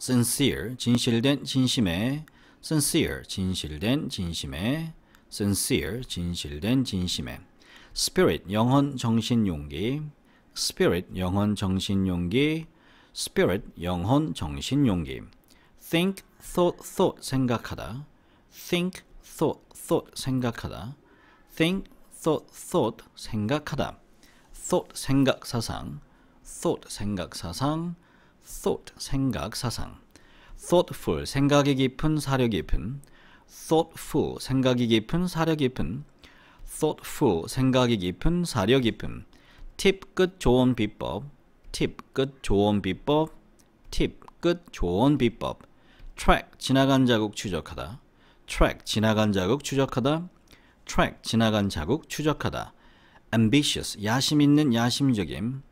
sincere 진실된 진심에 sincere 진실된 진심에 sincere 진실된 진심에 spirit 영혼 정신 용기 spirit 영혼 정신 용기 spirit 영혼 정신 용기 think thought thought 생각하다 think thought thought 생각하다 think thought thought 생각하다 thought 생각 사상 thought 생각 사상 thought 생각 사상 thoughtful 생각이 깊은 사려 깊은 thoughtful 생각이 깊은 사려 깊은 thoughtful 생각이 깊은 사려 깊은 팁끝 좋은 비법 팁끝 좋은 비법 팁끝 좋은 비법 track 지나간 자국 추적하다 track 지나간 자국 추적하다 track 지나간 자국 추적하다 ambitious 야심 있는 야심적임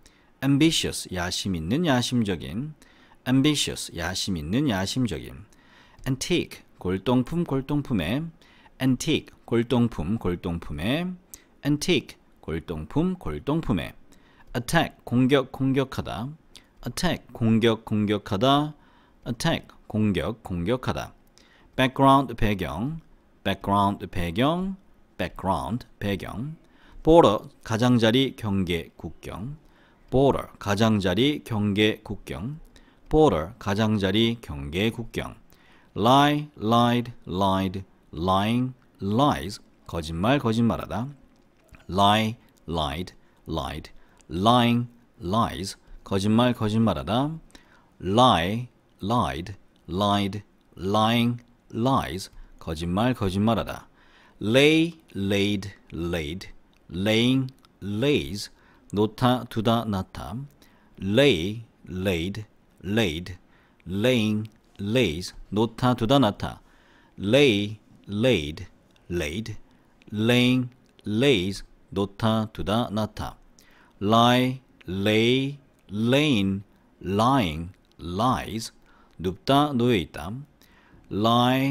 ambitious 야심 있는 야심적인 ambitious 야심 있는 야심적인 antique 골동품 골동품의 antique 골동품 골동품의 antique 골동품 골동품의 attack 공격 공격하다 attack 공격 공격하다 attack 공격 공격하다 background 배경 background 배경 background 배경 border 가장자리 경계 국경 border 가장자리 경계 국경 border 가장자리 경계 국경 lie lied lied lying lies 거짓말 거짓말하다 lie lied lied lying lies 거짓말 거짓말하다 lie lied lied lying lies 거짓말 거짓말하다 lay laid laid laying lays nota tuda nata, lay laid laid, laying lays nota tuda nata, lay laid laid, laying lays nota tuda nata, lie lay lain lying lies dupta duita, lie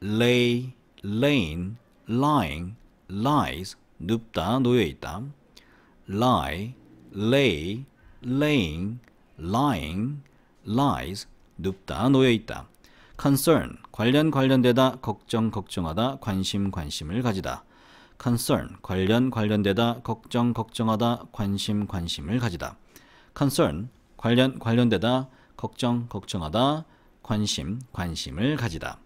lay lain lying lies dupta duita. dupta duita. lie, lay, laying, lying, lies, 눕다, 놓여있다. concern, 관련 관련되다, 걱정, 걱정하다, 관심, 관심을 가지다. concern, 관련 관련되다, 걱정, 걱정하다, 관심, 관심을 가지다. concern, 관련 관련되다, 걱정, 걱정하다, 관심, 관심을 가지다.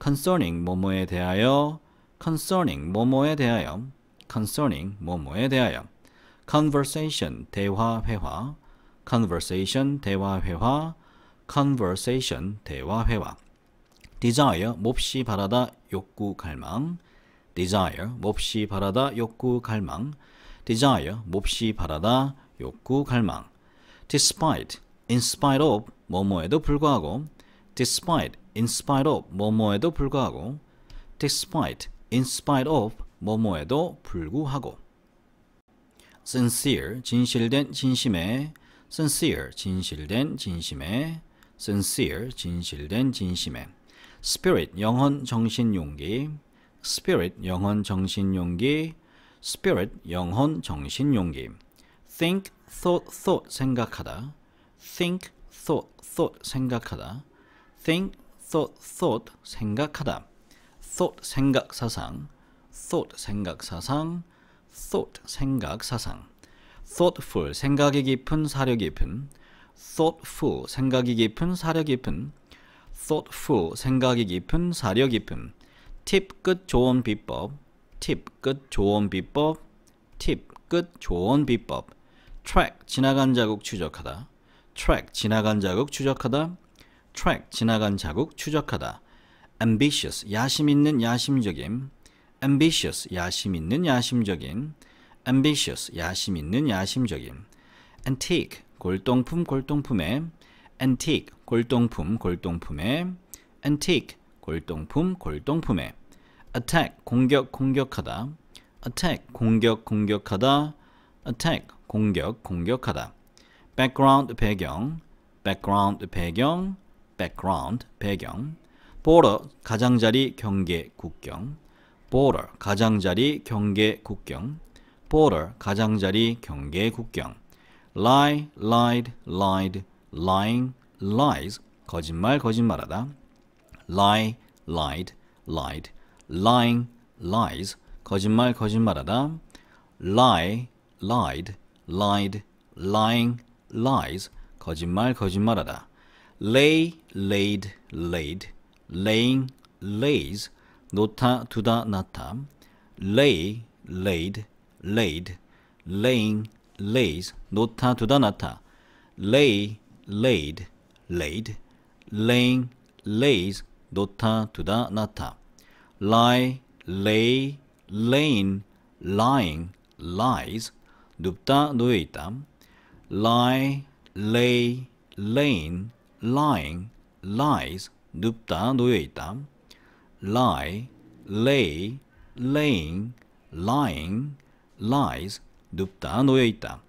concerning 뭐뭐에 대하여 concerning 뭐뭐에 대하여 concerning 뭐뭐에 대하여 conversation 대화 회화 conversation 대화 회화 conversation 대화 회화 desire 몹시 바라다 욕구 갈망 desire 몹시 바라다 욕구 갈망 desire 몹시 바라다 욕구 갈망 despite in spite of 뭐뭐에도 불구하고 despite in spite of 뭐뭐에도 불구하고 despite in spite of 뭐뭐에도 불구하고 sincere 진실된 진심에 sincere 진실된 진심에 sincere 진실된 진심에 spirit 영혼 정신 용기 spirit 영혼 정신 용기 spirit 영혼 정신 용기 think thought thought 생각하다 think thought thought 생각하다 think thought thought 생각하다 thought 생각 사상 thought 생각 사상 thought 생각 사상 thoughtful 생각이 깊은 사려 깊은 thoughtful 생각이 깊은 사려 깊은 thoughtful 생각이 깊은 사려 깊은 팁끝 좋은 비법 팁끝 좋은 비법 팁끝 좋은 비법 track 지나간 자국 추적하다 track 지나간 자국 추적하다 track 지나간 자국 추적하다 ambitious 야심 있는 야심적임 ambitious 야심 있는 야심적인 ambitious 야심 있는 야심적인 antique 골동품 골동품의 antique 골동품 골동품의 antique 골동품 골동품의 attack 공격 공격하다 attack 공격 공격하다 attack 공격 공격하다 background 배경 background 배경 background 배경 border 가장자리 경계 국경 border 가장자리 경계 국경 border 가장자리 경계 국경 lie lied lied lying lies 거짓말 거짓말하다 lie lied lied lying lies 거짓말 거짓말하다 lie lied lied lying lies 거짓말 거짓말하다 lay laid laid laying lays nota tuda nata, lay laid laid, laying lays nota tuda nata, lay laid laid, laying lays nota tuda nata, lie lay lain lying lies dupta duita, lie lay lain lying lies dupta duita. dupta duita. lie, lay, laying, lying, lies, 눕다, 놓여있다.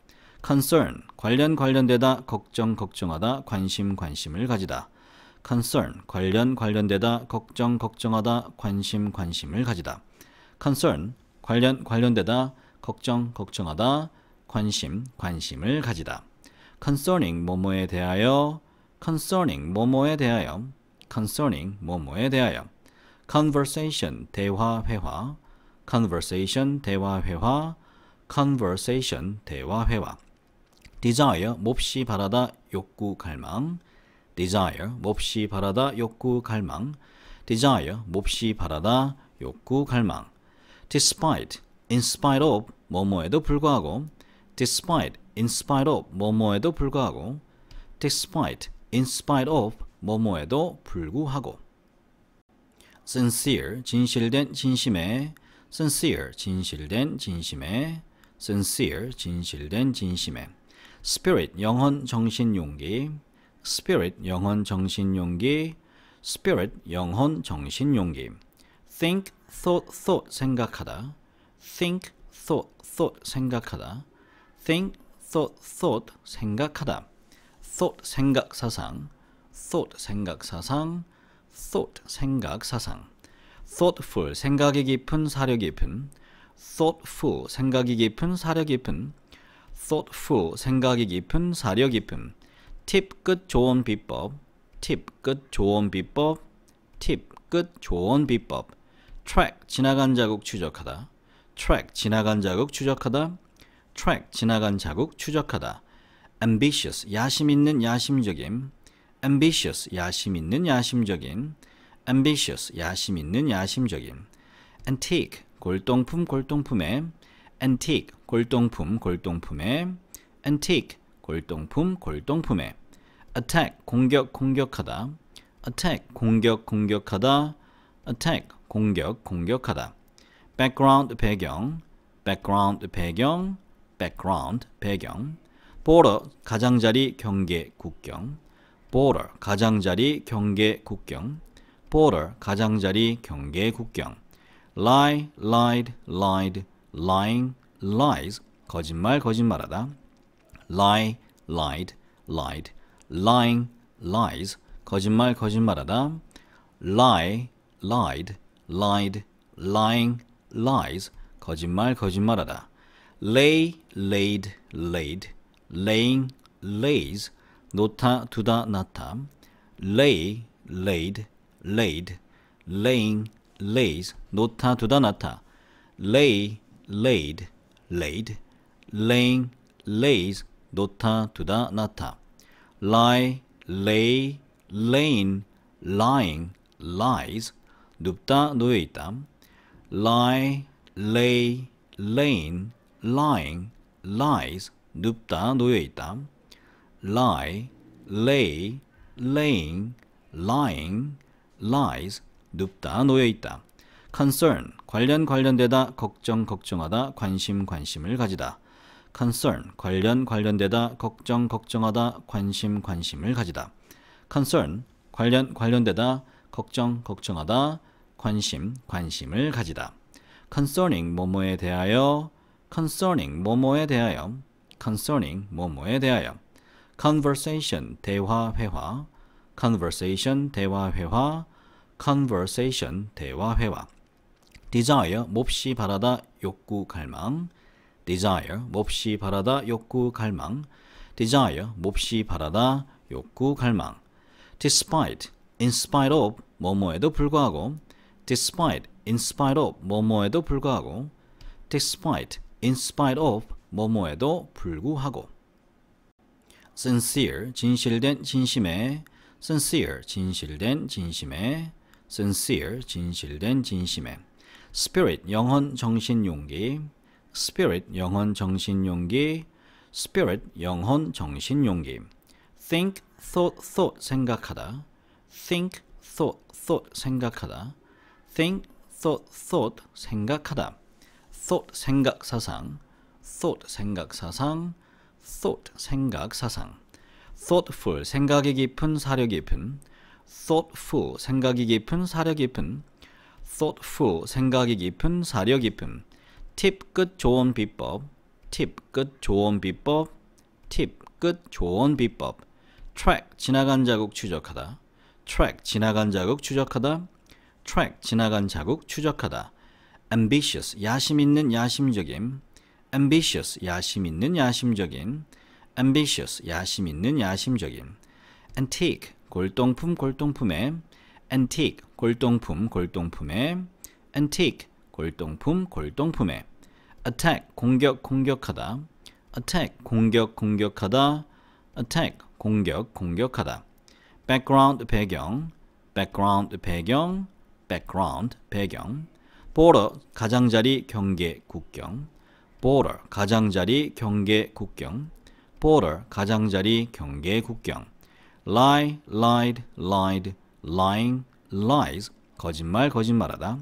concern, 관련 관련되다, 걱정, 걱정하다, 관심, 관심을 가지다. concern, 관련 관련되다, 걱정, 걱정하다, 관심, 관심을 가지다. concern, 관련 관련되다, 걱정, 걱정하다, 관심, 관심을 가지다. concerning 뭐뭐에 대하여 concerning 뭐뭐에 대하여 concerning 뭐뭐에 대하여 conversation 대화 회화 conversation 대화 회화 conversation 대화 회화 desire 몹시 바라다 욕구 갈망 desire 몹시 바라다 욕구 갈망 desire 몹시 바라다 욕구 갈망 despite in spite of 뭐뭐에도 불구하고 despite in spite of 뭐뭐에도 불구하고 despite in spite of 뭐뭐에도 불구하고 sincere 진실된 진심에 sincere 진실된 진심에 sincere 진실된 진심에 spirit 영혼 정신 용기 spirit 영혼 정신 용기 spirit 영혼 정신 용기 think thought thought 생각하다 think thought thought 생각하다 think thought thought 생각하다 thought 생각 사상 thought 생각 사상 thought 생각 사상 thoughtful 생각이 깊은 사려 깊은 thoughtful 생각이 깊은 사려 깊은 thoughtful 생각이 깊은 사려 깊은 팁끝 좋은 비법 팁끝 좋은 비법 팁끝 좋은 비법 track 지나간 자국 추적하다 track 지나간 자국 추적하다 track 지나간 자국 추적하다 ambitious 야심 있는 야심적임 ambitious 야심 있는 야심적인 ambitious 야심 있는 야심적인 antique 골동품 골동품의 antique 골동품 골동품의 antique 골동품 골동품의 attack 공격 공격하다 attack 공격 공격하다 attack 공격 공격하다 background 배경 background 배경 background 배경 border 가장자리 경계 국경 border 가장자리 경계 국경 border 가장자리 경계 국경 lie lied lied lying lies 거짓말 거짓말하다 lie lied lied lying lies 거짓말 거짓말하다 lie lied lied lying lies 거짓말 거짓말하다 lay laid laid laying lays nota tuda nata, lay laid laid laying lays nota tuda nata, lay laid laid laying lays 놓다 tuda nata, lie lay laying lying lies 눕다 놓여 있다 lie lay laying lying lies 눕다 놓여 lie, lay, laying, lying, lies, 눕다, 놓여있다. concern, 관련 관련되다, 걱정, 걱정하다, 관심, 관심을 가지다. concern, 관련 관련되다, 걱정, 걱정하다, 관심, 관심을 가지다. concern, 관련 관련되다, 걱정, 걱정하다, 관심, 관심을 가지다. concerning 뭐뭐에 대하여 concerning 뭐뭐에 대하여 concerning 뭐뭐에 대하여 conversation 대화 회화 conversation 대화 회화 conversation 대화 회화 desire 몹시 바라다 욕구 갈망 desire 몹시 바라다 욕구 갈망 desire 몹시 바라다 욕구 갈망 despite in spite of 뭐뭐에도 불구하고 despite in spite of 뭐뭐에도 불구하고 despite in spite of 뭐뭐에도 불구하고 sincere 진실된 진심에 sincere 진실된 진심에 sincere 진실된 진심에 spirit 영혼 정신 용기 spirit 영혼 정신 용기 spirit 영혼 정신 용기 think thought thought 생각하다 think thought thought 생각하다 think thought thought 생각하다 thought 생각 사상 thought 생각 사상 thought 생각 사상 thoughtful 생각이 깊은 사려 깊은 thoughtful 생각이 깊은 사려 깊은 thoughtful 생각이 깊은 사려 깊은 팁끝 좋은 비법 팁끝 좋은 비법 팁끝 좋은 비법 track 지나간 자국 추적하다 track 지나간 자국 추적하다 track 지나간 자국 추적하다 ambitious 야심 있는 야심적임 ambitious 야심 있는 야심적인 ambitious 야심 있는 야심적인 antique 골동품 골동품의 antique 골동품 골동품의 antique 골동품 골동품의 attack 공격 공격하다 attack 공격 공격하다 attack 공격 공격하다 background 배경 background 배경 background 배경 border 가장자리 경계 국경 border 가장자리 경계 국경 border 가장자리 경계 국경 lie lied lied lying lies 거짓말 거짓말하다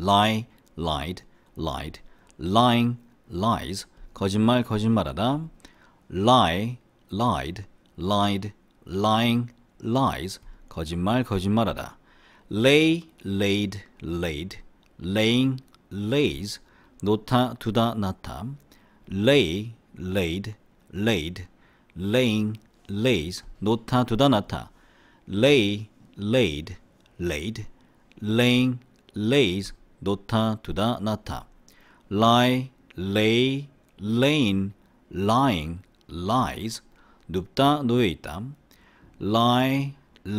lie lied lied lying lies 거짓말 거짓말하다 lie lied lied lying lies 거짓말 거짓말하다 lay laid laid laying lays nota tuda nata, lay laid laid laying lays nota tuda nata, lay laid laid laying lays 놓다 tuda nata, lie lay laying lying lies 눕다 놓여 lie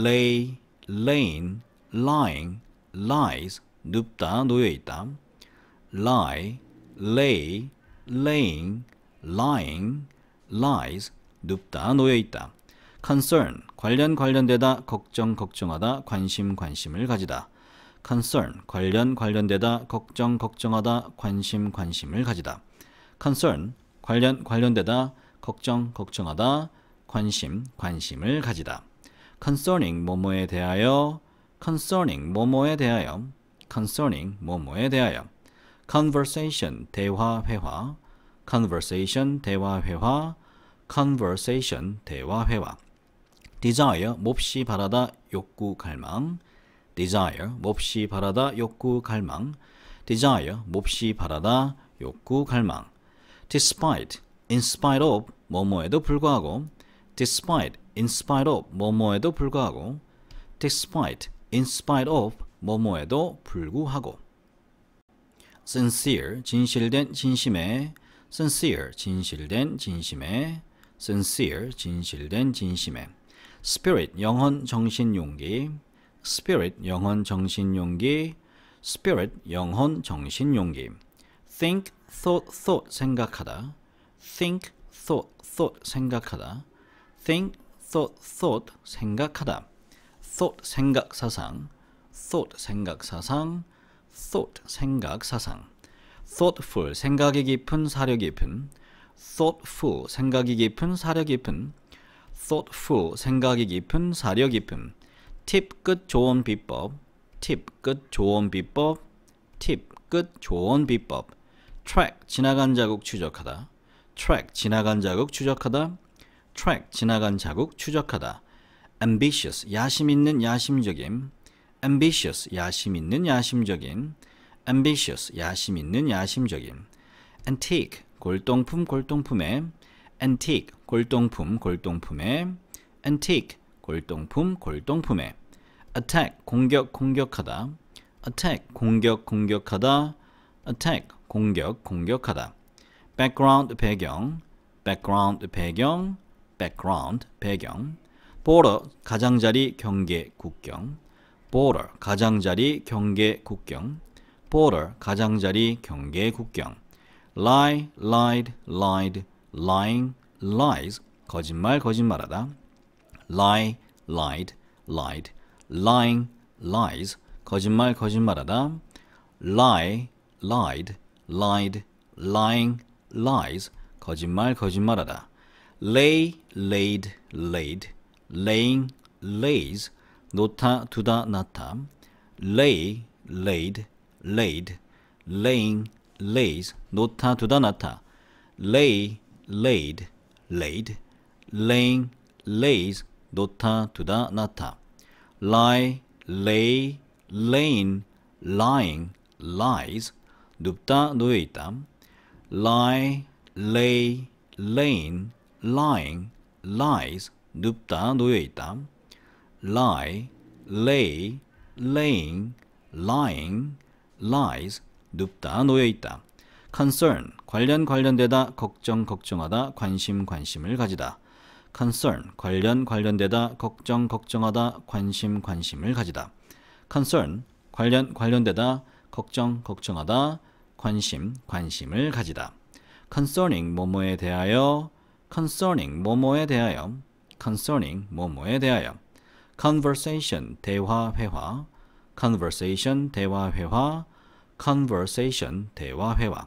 lay laying lying lies 눕다 놓여 lie, lay, laying, lying, lies, 눕다, 놓여있다. concern, 관련 관련되다, 걱정, 걱정하다, 관심, 관심을 가지다. concern, 관련 관련되다, 걱정, 걱정하다, 관심, 관심을 가지다. concern, 관련 관련되다, 걱정, 걱정하다, 관심, 관심을 가지다. concerning 뭐뭐에 대하여 concerning 뭐뭐에 대하여 concerning 뭐뭐에 대하여 conversation 대화 회화 conversation 대화 회화 conversation 대화 회화 desire 몹시 바라다 욕구 갈망 desire 몹시 바라다 욕구 갈망 desire 몹시 바라다 욕구 갈망 despite in spite of 뭐뭐에도 불구하고 despite in spite of 뭐뭐에도 불구하고 despite in spite of 뭐뭐에도 불구하고 sincere 진실된 진심에 sincere 진실된 진심에 sincere 진실된 진심에 spirit 영혼 정신 용기 spirit 영혼 정신 용기 spirit 영혼 정신 용기 think thought thought 생각하다 think thought thought 생각하다 think thought thought 생각하다 thought 생각 사상 thought 생각 사상 thought 생각 사상 thoughtful 생각이 깊은 사려 깊은 thoughtful 생각이 깊은 사려 깊은 thoughtful 생각이 깊은 사려 깊은 팁끝 좋은 비법 팁끝 좋은 비법 팁끝 좋은 비법 track 지나간 자국 추적하다 track 지나간 자국 추적하다 track 지나간 자국 추적하다 ambitious 야심 있는 야심적임 ambitious 야심 있는 야심적인 ambitious 야심 있는 야심적인 antique 골동품 골동품의 antique 골동품 골동품의 antique 골동품 골동품의 attack 공격 공격하다 attack 공격 공격하다 attack 공격 공격하다 background 배경 background 배경 background 배경 border 가장자리 경계 국경 border 가장자리 경계 국경 border 가장자리 경계 국경 lie lied lied lying lies 거짓말 거짓말하다 lie lied lied lying lies 거짓말 거짓말하다 lie lied lied lying lies 거짓말 거짓말하다 lay laid laid laying lays nota tuda nata, lay laid laid laying lays nota tuda nata, lay laid laid laying lays 놓다 tuda 놨다 lie lay laying lying lies 눕다 놓여 lie lay laying lying lies 눕다 놓여 lie, lay, laying, lying, lies, 눕다, 놓여있다. concern, 관련 관련되다, 걱정, 걱정하다, 관심, 관심을 가지다. concern, 관련 관련되다, 걱정, 걱정하다, 관심, 관심을 가지다. concern, 관련 관련되다, 걱정, 걱정하다, 관심, 관심을 가지다. concerning 뭐뭐에 대하여 concerning 뭐뭐에 대하여 concerning 뭐뭐에 대하여 conversation 대화 회화 conversation 대화 회화 conversation 대화 회화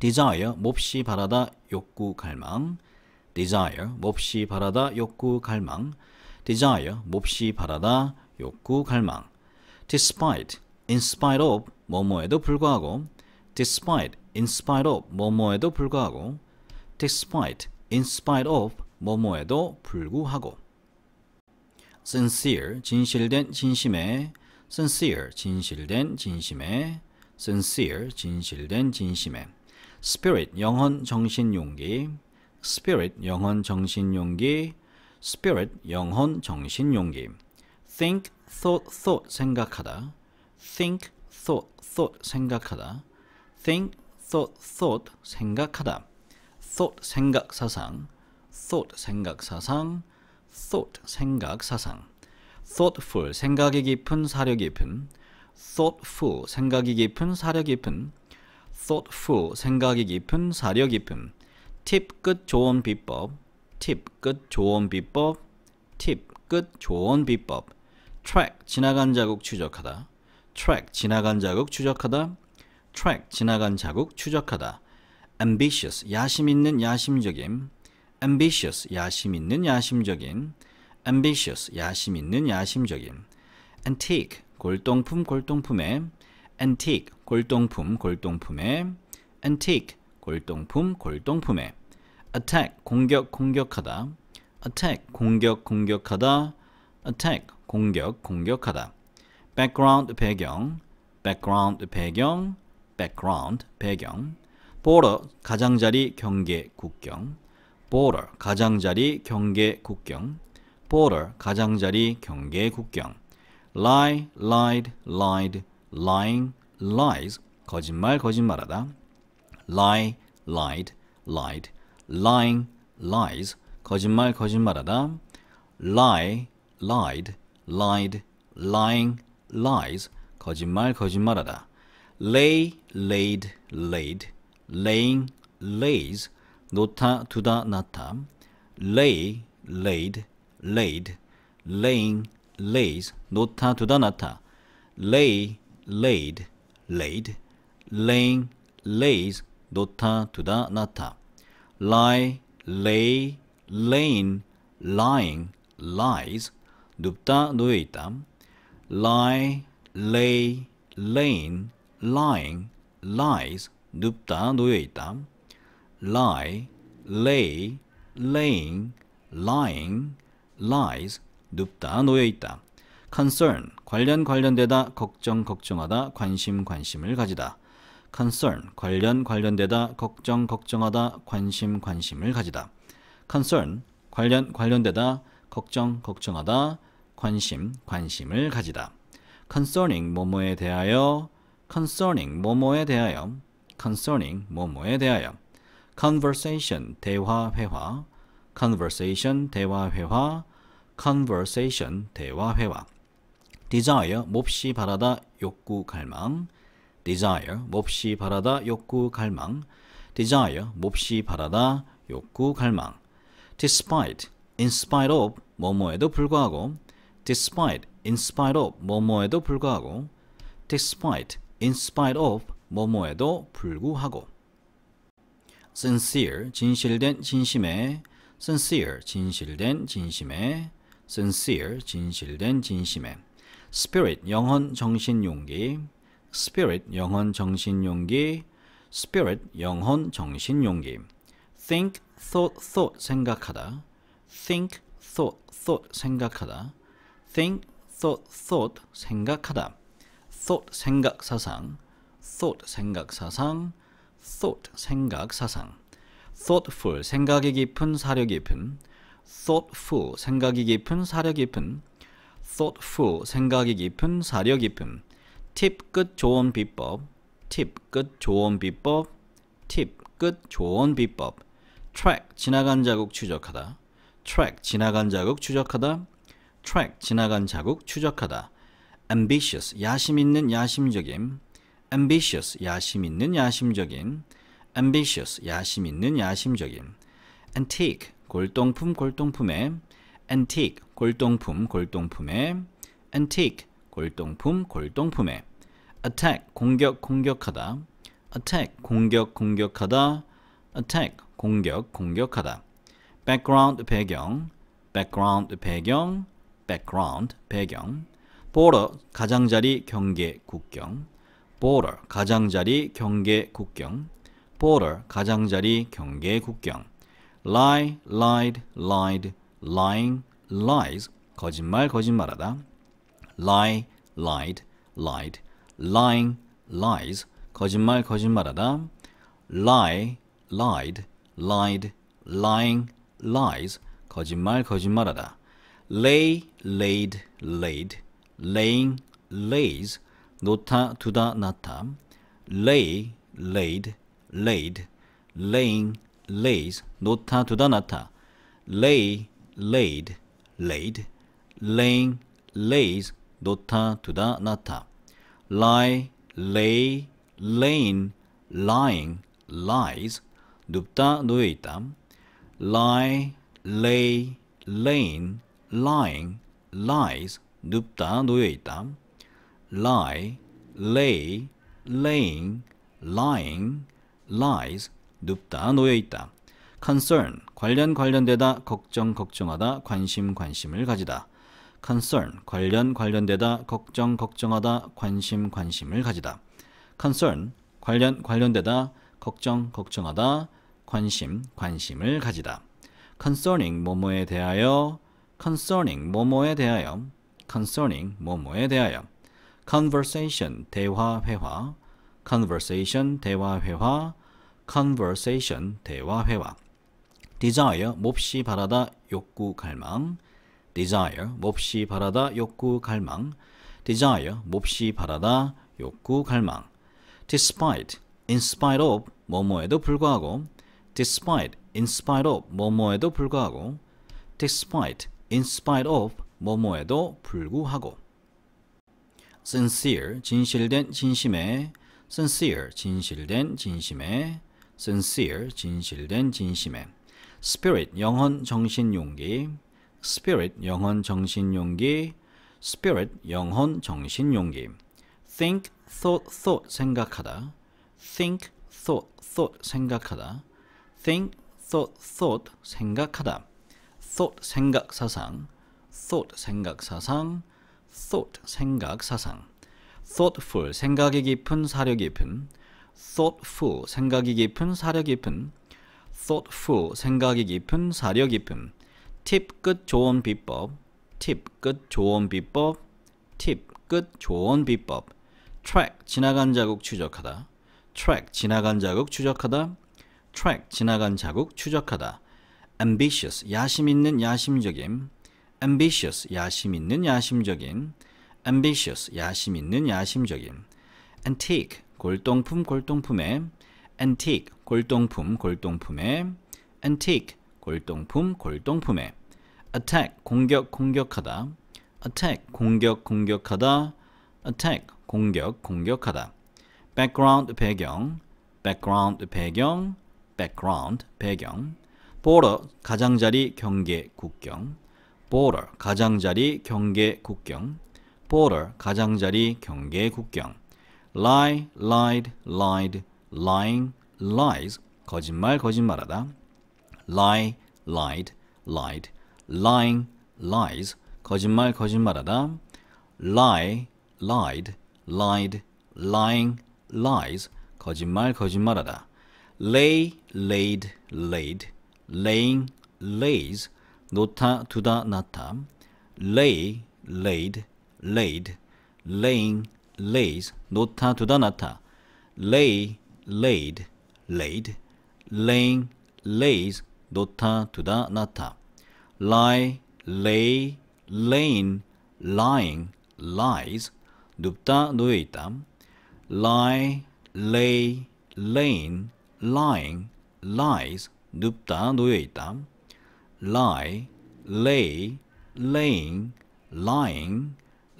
desire 몹시 바라다 욕구 갈망 desire 몹시 바라다 욕구 갈망 desire 몹시 바라다 욕구 갈망 despite in spite of 뭐뭐에도 불구하고 despite in spite of 뭐뭐에도 불구하고 despite in spite of 뭐뭐에도 불구하고 sincere 진실된 진심에 sincere 진실된 진심에 sincere 진실된 진심에 spirit 영혼 정신 용기 spirit 영혼 정신 용기 spirit 영혼 정신 용기 think thought thought 생각하다 think thought thought 생각하다 think thought thought 생각하다 thought 생각 사상 thought 생각 사상 thought 생각 사상 thoughtful 생각이 깊은 사려 깊은 thoughtful 생각이 깊은 사려 깊은 thoughtful 생각이 깊은 사려 깊은 팁끝 좋은 비법 팁끝 좋은 비법 팁끝 좋은 비법 track 지나간 자국 추적하다 track 지나간 자국 추적하다 track 지나간 자국 추적하다 ambitious 야심 있는 야심적임 ambitious 야심 있는 야심적인 ambitious 야심 있는 야심적인 antique 골동품 골동품의 antique 골동품 골동품의 antique 골동품 골동품의 attack 공격 공격하다 attack 공격 공격하다 attack 공격 공격하다 background 배경 background 배경 background 배경 border 가장자리 경계 국경 border 가장자리 경계 국경 border 가장자리 경계 국경 lie lied lied lying lies 거짓말 거짓말하다 lie lied lied lying lies 거짓말 거짓말하다 lie lied lied lying lies 거짓말 거짓말하다 lay laid laid laying lays nota tuda nata, lay laid laid, laying lays nota tuda nata, lay laid laid, laying lays nota tuda nata, lie lay lain lying lies dupta duita, lie lay lain lying lies dupta duita. dupta duita. lie, lay, laying, lying, lies, 눕다, 놓여있다. concern, 관련 관련되다, 걱정, 걱정하다, 관심, 관심을 가지다. concern, 관련 관련되다, 걱정, 걱정하다, 관심, 관심을 가지다. concern, 관련 관련되다, 걱정, 걱정하다, 관심, 관심을 가지다. concerning 뭐뭐에 대하여 concerning 뭐뭐에 대하여 concerning 뭐뭐에 대하여 conversation 대화 회화 conversation 대화 회화 conversation 대화 회화 desire 몹시 바라다 욕구 갈망 desire 몹시 바라다 욕구 갈망 desire 몹시 바라다 욕구 갈망 despite in spite of 뭐뭐에도 불구하고 despite in spite of 뭐뭐에도 불구하고 despite in spite of 뭐뭐에도 불구하고 sincere 진실된 진심에 sincere 진실된 진심에 sincere 진실된 진심에 spirit 영혼 정신 용기 spirit 영혼 정신 용기 spirit 영혼 정신 용기 think thought thought 생각하다 think thought thought 생각하다 think thought thought 생각하다 thought 생각 사상 thought 생각 사상 thought 생각 사상 thoughtful 생각이 깊은 사려 깊은 thoughtful 생각이 깊은 사려 깊은 thoughtful 생각이 깊은 사려 깊은 팁끝 좋은 비법 팁끝 좋은 비법 팁끝 좋은 비법 track 지나간 자국 추적하다 track 지나간 자국 추적하다 track 지나간 자국 추적하다 ambitious 야심 있는 야심적임 ambitious 야심 있는 야심적인 ambitious 야심 있는 야심적인 antique 골동품 골동품의 antique 골동품 골동품의 antique 골동품 골동품의 attack 공격 공격하다 attack 공격 공격하다 attack 공격 공격하다 background 배경 background 배경 background 배경 border 가장자리 경계 국경 border 가장자리 경계 국경 border 가장자리 경계 국경 lie lied lied lying lies 거짓말 거짓말하다 lie lied lied lying lies 거짓말 거짓말하다 lie lied lied lying lies 거짓말 거짓말하다 lay laid laid laying lays nota tuda nata, lay laid laid laying lays nota tuda nata, lay laid laid laying lays 놓다 tuda 놨다 lie lay laying lying lies 눕다 놓여 lie lay laying lying lies Nupta 놓여 lie, lay, laying, lying, lies, 눕다, 놓여있다. concern, 관련 관련되다, 걱정, 걱정하다, 관심, 관심을 가지다. concern, 관련 관련되다, 걱정, 걱정하다, 관심, 관심을 가지다. concern, 관련 관련되다, 걱정, 걱정하다, 관심, 관심을 가지다. concerning 뭐뭐에 대하여 concerning 뭐뭐에 대하여 concerning 뭐뭐에 대하여 conversation 대화 회화 conversation 대화 회화 conversation 대화 회화 desire 몹시 바라다 욕구 갈망 desire 몹시 바라다 욕구 갈망 desire 몹시 바라다 욕구 갈망 despite in spite of 뭐뭐에도 불구하고 despite in spite of 뭐뭐에도 불구하고 despite in spite of 뭐뭐에도 불구하고 sincere 진실된 진심에 sincere 진실된 진심에 sincere 진실된 진심에 spirit 영혼 정신 용기 spirit 영혼 정신 용기 spirit 영혼 정신 용기 think thought thought 생각하다 think thought thought 생각하다 think thought thought 생각하다 thought 생각 사상 thought 생각 사상 thought 생각 사상 thoughtful 생각이 깊은 사려 깊은 thoughtful 생각이 깊은 사려 깊은 thoughtful 생각이 깊은 사려 깊은 팁끝 좋은 비법 팁끝 좋은 비법 팁끝 좋은 비법 track 지나간 자국 추적하다 track 지나간 자국 추적하다 track 지나간 자국 추적하다 ambitious 야심 있는 야심적임 ambitious 야심 있는 야심적인 ambitious 야심 있는 야심적인 antique 골동품 골동품의 antique 골동품 골동품의 antique 골동품 골동품의 attack 공격 공격하다 attack 공격 공격하다 attack 공격 공격하다 background 배경 background 배경 background 배경 border 가장자리 경계 국경 border 가장자리 경계 국경 border 가장자리 경계 국경 lie lied lied lying lies 거짓말 거짓말하다 lie lied lied lying lies 거짓말 거짓말하다 lie lied lied lying lies 거짓말 거짓말하다 lay laid laid laying lays nota tuda nata, lay laid laid, laying lays nota tuda nata, lay laid laid, laying lays nota tuda nata, lie lay lain lying lies dupta duita, lie lay lain lying lies dupta duita. dupta duita. lie, lay, laying, lying,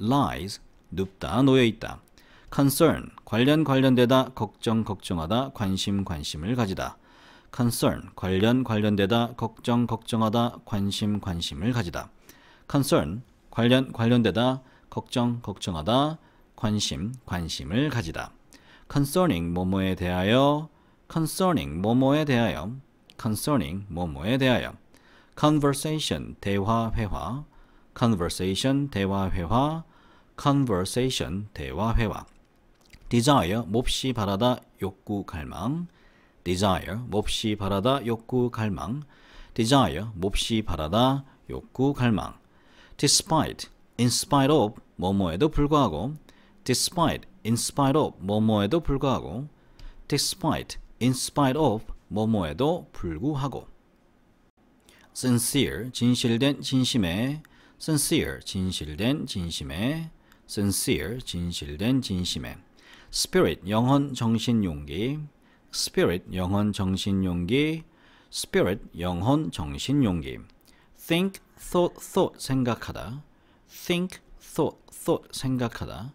lies, 눕다, 놓여있다. concern, 관련 관련되다, 걱정, 걱정하다, 관심, 관심을 가지다. concern, 관련 관련되다, 걱정, 걱정하다, 관심, 관심을 가지다. concern, 관련 관련되다, 걱정, 걱정하다, 관심, 관심을 가지다. concerning 뭐뭐에 대하여 concerning 뭐뭐에 대하여 concerning 뭐뭐에 대하여 conversation 대화 회화 conversation 대화 회화 conversation 대화 회화 desire 몹시 바라다 욕구 갈망 desire 몹시 바라다 욕구 갈망 desire 몹시 바라다 욕구 갈망 despite in spite of 뭐뭐에도 불구하고 despite in spite of 뭐뭐에도 불구하고 despite in spite of 뭐뭐에도 불구하고 sincere 진실된 진심에 sincere 진실된 진심에 sincere 진실된 진심에 spirit 영혼 정신 용기 spirit 영혼 정신 용기 spirit 영혼 정신 용기 think thought thought 생각하다 think thought thought 생각하다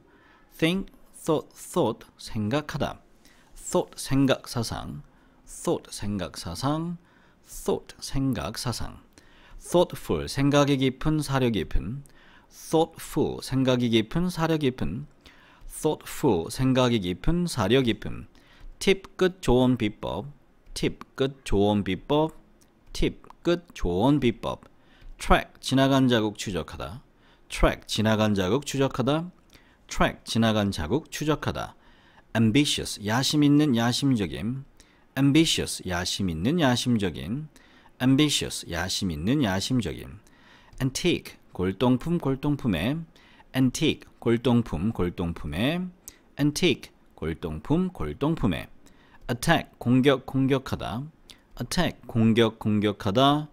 think thought thought 생각하다 thought 생각 사상 thought 생각 사상 thought 생각 사상 thoughtful 생각이 깊은 사려 깊은 thoughtful 생각이 깊은 사려 깊은 thoughtful 생각이 깊은 사려 깊은 팁끝 좋은 비법 팁끝 좋은 비법 팁끝 좋은 비법 track 지나간 자국 추적하다 track 지나간 자국 추적하다 track 지나간 자국 추적하다 ambitious 야심 있는 야심적임 ambitious 야심 있는 야심적인 ambitious 야심 있는 야심적인 antique 골동품 골동품의 antique 골동품 골동품의 antique 골동품 골동품의 attack 공격 공격하다 attack 공격 공격하다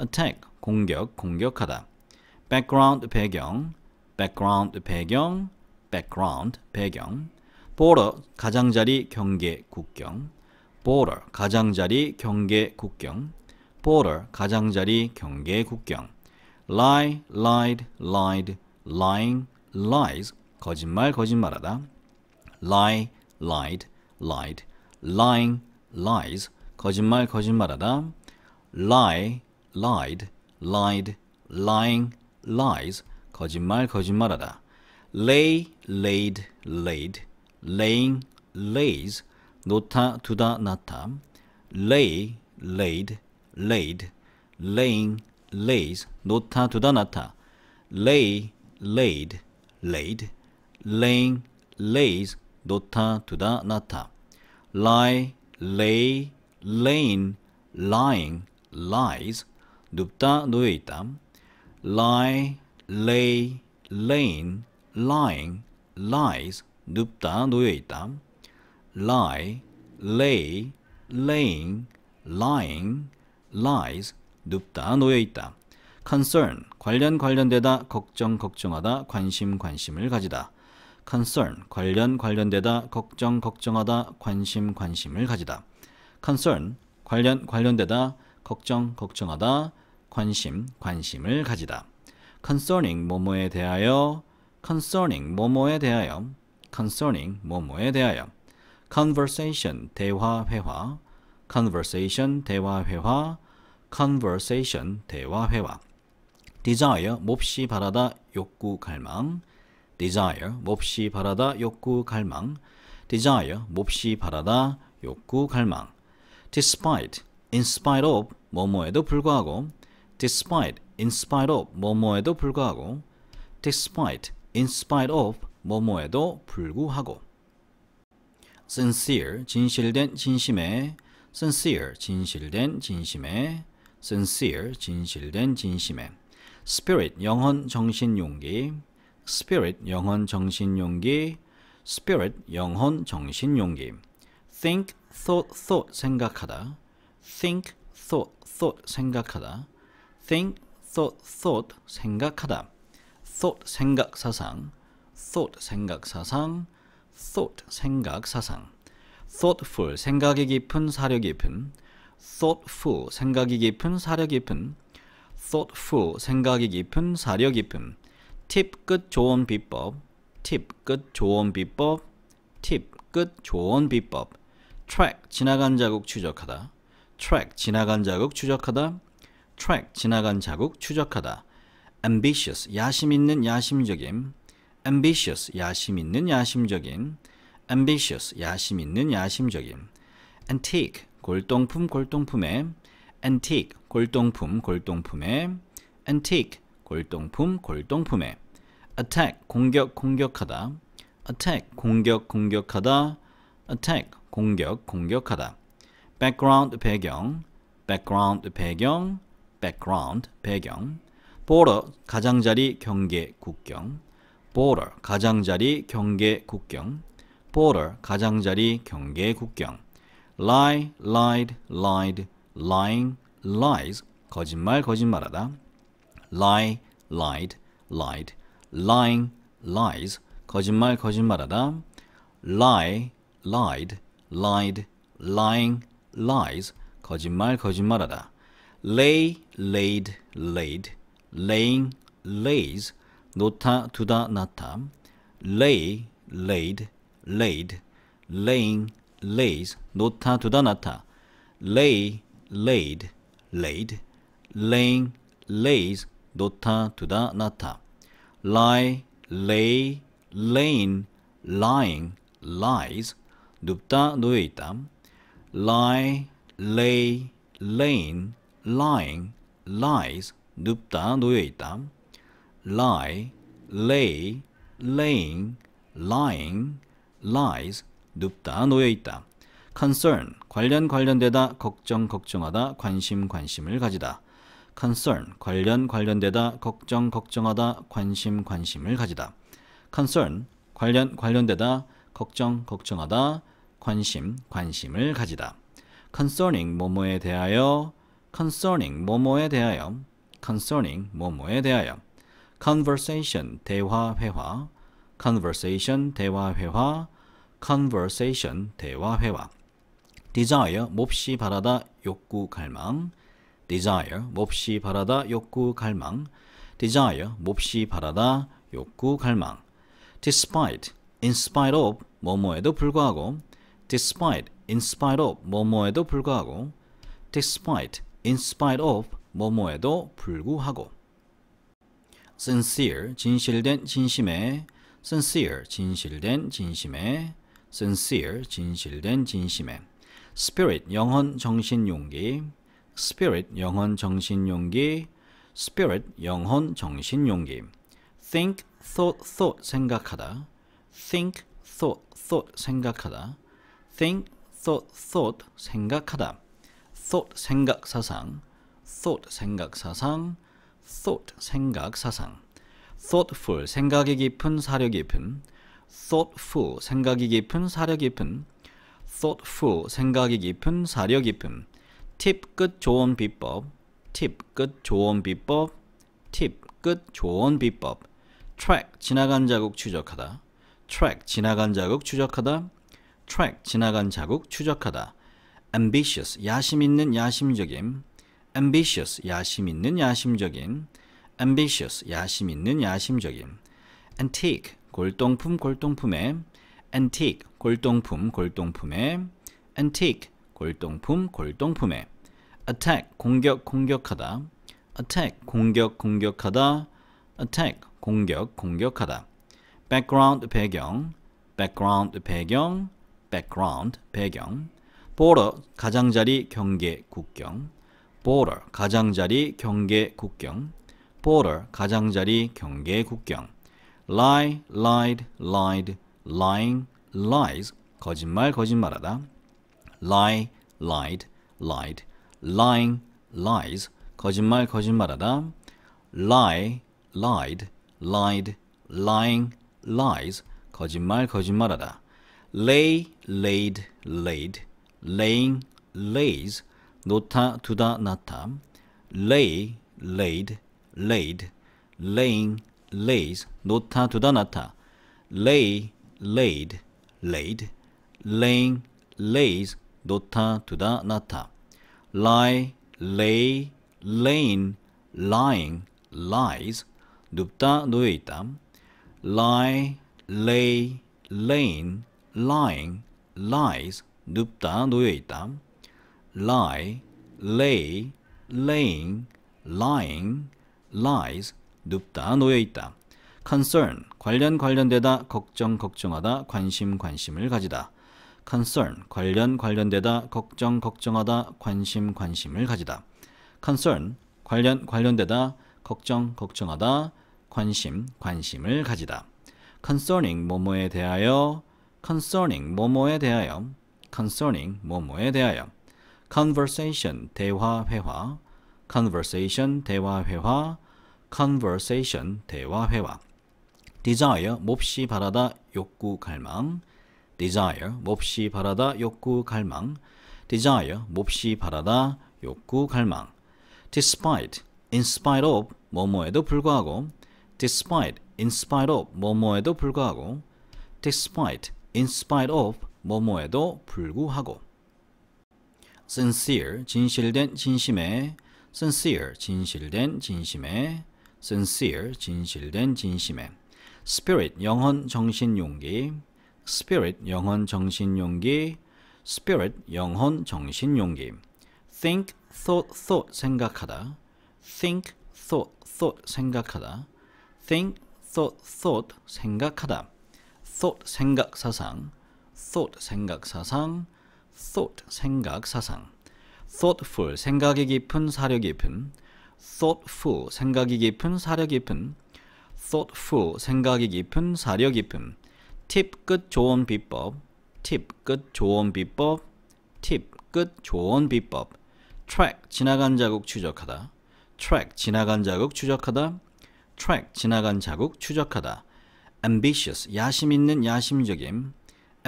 attack 공격 공격하다 background 배경 background 배경 background 배경 border 가장자리 경계 국경 border 가장자리 경계 국경 border 가장자리 경계 국경 lie lied lied lying lies 거짓말 거짓말하다 lie lied lied lying lies 거짓말 거짓말하다 lie lied lied lying lies 거짓말 거짓말하다 lay laid laid laying lays nota tuda nata, lay laid laid laying lays nota tuda nata, lay laid laid laying lays 놓다 tuda nata, lie lay laying lying lies 눕다 놓여 lie lay laying lying lies Nupta 놓여 lie, lay, laying, lying, lies, 눕다, 놓여있다. concern, 관련 관련되다, 걱정, 걱정하다, 관심, 관심을 가지다. concern, 관련 관련되다, 걱정, 걱정하다, 관심, 관심을 가지다. concern, 관련 관련되다, 걱정, 걱정하다, 관심, 관심을 가지다. concerning 뭐뭐에 대하여 concerning 뭐뭐에 대하여 concerning 뭐뭐에 대하여 conversation 대화 회화 conversation 대화 회화 conversation 대화 회화 desire 몹시 바라다 욕구 갈망 desire 몹시 바라다 욕구 갈망 desire 몹시 바라다 욕구 갈망 despite in spite of 뭐뭐에도 불구하고 despite in spite of 뭐뭐에도 불구하고 despite in spite of 뭐뭐에도 불구하고 sincere 진실된 진심에 sincere 진실된 진심에 sincere 진실된 진심에 spirit 영혼 정신 용기 spirit 영혼 정신 용기 spirit 영혼 정신 용기 think thought thought 생각하다 think thought thought 생각하다 think thought thought 생각하다 thought 생각 사상 thought 생각 사상 thought 생각 사상 thoughtful 생각이 깊은 사려 깊은 thoughtful 생각이 깊은 사려 깊은 thoughtful 생각이 깊은 사려 깊은 팁끝 좋은 비법 팁끝 좋은 비법 팁끝 좋은 비법 track 지나간 자국 추적하다 track 지나간 자국 추적하다 track 지나간 자국 추적하다 ambitious 야심 있는 야심적임 ambitious 야심 있는 야심적인 ambitious 야심 있는 야심적인 antique 골동품 골동품의 antique 골동품 골동품의 antique 골동품 골동품의 attack 공격 공격하다 attack 공격 공격하다 attack 공격 공격하다 background 배경 background 배경 background 배경 border 가장자리 경계 국경 border 가장자리 경계 국경 border 가장자리 경계 국경 lie lied lied lying lies 거짓말 거짓말하다 lie lied lied lying lies 거짓말 거짓말하다 lie lied lied lying lies 거짓말 거짓말하다 lay laid laid laying lays nota tuda nata, lay laid laid laying lays nota tuda nata, lay laid laid laying lays 놓다 tuda nata, lie lay laying lying lies 눕다 놓여 lie lay laying lying lies 눕다 놓여 lie, lay, laying, lying, lies, 눕다, 놓여있다. concern, 관련 관련되다, 걱정, 걱정하다, 관심, 관심을 가지다. concern, 관련 관련되다, 걱정, 걱정하다, 관심, 관심을 가지다. concern, 관련 관련되다, 걱정, 걱정하다, 관심, 관심을 가지다. concerning 뭐뭐에 대하여 concerning 뭐뭐에 대하여 concerning 뭐뭐에 대하여 conversation 대화 회화 conversation 대화 회화 conversation 대화 회화 desire 몹시 바라다 욕구 갈망 desire 몹시 바라다 욕구 갈망 desire 몹시 바라다 욕구 갈망 despite in spite of 뭐뭐에도 불구하고 despite in spite of 뭐뭐에도 불구하고 despite in spite of 뭐뭐에도 불구하고 sincere 진실된 진심에 sincere 진실된 진심에 sincere 진실된 진심에 spirit 영혼 정신 용기 spirit 영혼 정신 용기 spirit 영혼 정신 용기 think thought thought 생각하다 think thought thought 생각하다 think thought thought 생각하다 thought 생각 사상 thought 생각 사상 thought 생각 사상 thoughtful 생각이 깊은 사려 깊은 thoughtful 생각이 깊은 사려 깊은 thoughtful 생각이 깊은 사려 깊은 팁끝 좋은 비법 팁끝 좋은 비법 팁끝 좋은 비법 track 지나간 자국 추적하다 track 지나간 자국 추적하다 track 지나간 자국 추적하다 ambitious 야심 있는 야심적임 ambitious 야심 있는 야심적인 ambitious 야심 있는 야심적인 antique 골동품 골동품의 antique 골동품 골동품의 antique 골동품 골동품의 attack 공격 공격하다 attack 공격 공격하다 attack 공격 공격하다 background 배경 background 배경 background 배경 border 가장자리 경계 국경 border 가장자리 경계 국경 border 가장자리 경계 국경 lie lied lied lying lies 거짓말 거짓말하다 lie lied lied lying lies 거짓말 거짓말하다 lie lied lied lying lies 거짓말 거짓말하다 lay laid laid laying lays nota tuda nata, lay laid laid, laying lays nota tuda nata, lay laid laid, laying lays nota tuda nata, lie lay lain lying lies nupta nuita, lie lay lain lying lies nupta nuita. lie, lay, laying, lying, lies, 눕다, 놓여있다. concern, 관련 관련되다, 걱정, 걱정하다, 관심, 관심을 가지다. concern, 관련 관련되다, 걱정, 걱정하다, 관심, 관심을 가지다. concern, 관련 관련되다, 걱정, 걱정하다, 관심, 관심을 가지다. concerning 뭐뭐에 대하여 concerning 뭐뭐에 대하여 concerning 뭐뭐에 대하여 conversation 대화 회화 conversation 대화 회화 conversation 대화 회화 desire 몹시 바라다 욕구 갈망 desire 몹시 바라다 욕구 갈망 desire 몹시 바라다 욕구 갈망 despite in spite of 뭐뭐에도 불구하고 despite in spite of 뭐뭐에도 불구하고 despite in spite of 뭐뭐에도 불구하고 sincere 진실된 진심에 sincere 진실된 진심에 sincere 진실된 진심에 spirit 영혼 정신 용기 spirit 영혼 정신 용기 spirit 영혼 정신 용기 think thought thought 생각하다 think thought thought 생각하다 think thought thought 생각하다 thought 생각 사상 thought 생각 사상 thought 생각 사상 thoughtful 생각이 깊은 사려 깊은 thoughtful 생각이 깊은 사려 깊은 thoughtful 생각이 깊은 사려 깊은 팁끝 좋은 비법 팁끝 좋은 비법 팁끝 좋은 비법 track 지나간 자국 추적하다 track 지나간 자국 추적하다 track 지나간 자국 추적하다 ambitious 야심 있는 야심적임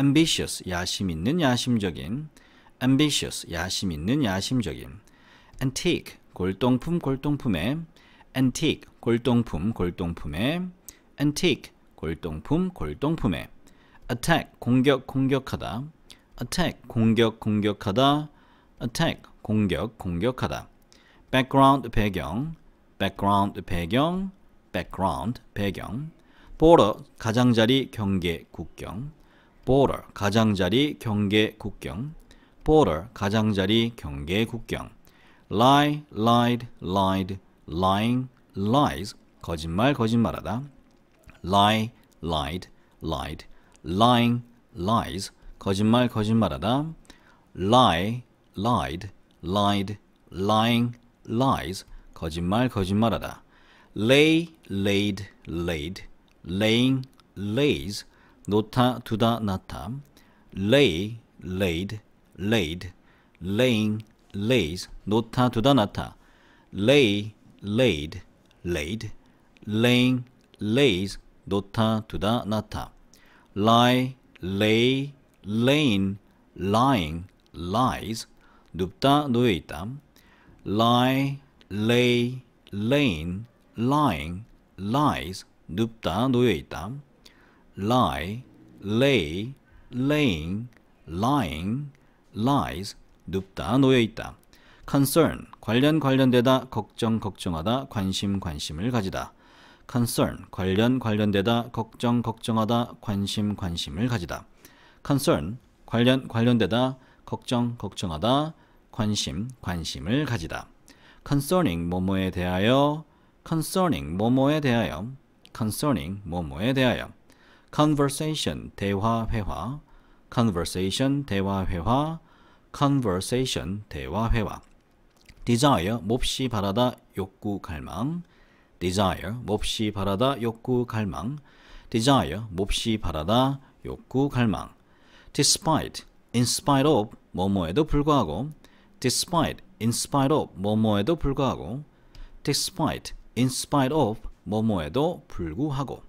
ambitious 야심 있는 야심적인 ambitious 야심 있는 야심적인 antique 골동품 골동품의 antique 골동품 골동품의 antique 골동품 골동품의 attack 공격 공격하다 attack 공격 공격하다 attack 공격 공격하다 background 배경 background 배경 background 배경 border 가장자리 경계 국경 border 가장자리 경계 국경 border 가장자리 경계 국경 lie lied lied lying lies 거짓말 거짓말하다 lie lied lied lying lies 거짓말 거짓말하다 lie lied lied lying lies 거짓말 거짓말하다 lay laid laid laying lays nota tuda nata, lay laid laid, laying lays nota tuda nata, lay laid laid, laying lays nota tuda nata, lie lay laying lying lies nupta nuita, lie lay lain lying lies nupta nuita. lay, lane, lying, lies, nupta nuita. lie, lay, laying, lying, lies, 눕다, 놓여있다. concern, 관련 관련되다, 걱정, 걱정하다, 관심, 관심을 가지다. concern, 관련 관련되다, 걱정, 걱정하다, 관심, 관심을 가지다. concern, 관련 관련되다, 걱정, 걱정하다, 관심, 관심을 가지다. concerning 뭐뭐에 대하여 concerning 뭐뭐에 대하여 concerning 뭐뭐에 대하여 conversation 대화 회화 conversation 대화 회화 conversation 대화 회화 desire 몹시 바라다 욕구 갈망 desire 몹시 바라다 욕구 갈망 desire 몹시 바라다 욕구 갈망 despite in spite of 뭐뭐에도 불구하고 despite in spite of 뭐뭐에도 불구하고 despite in spite of 뭐뭐에도 불구하고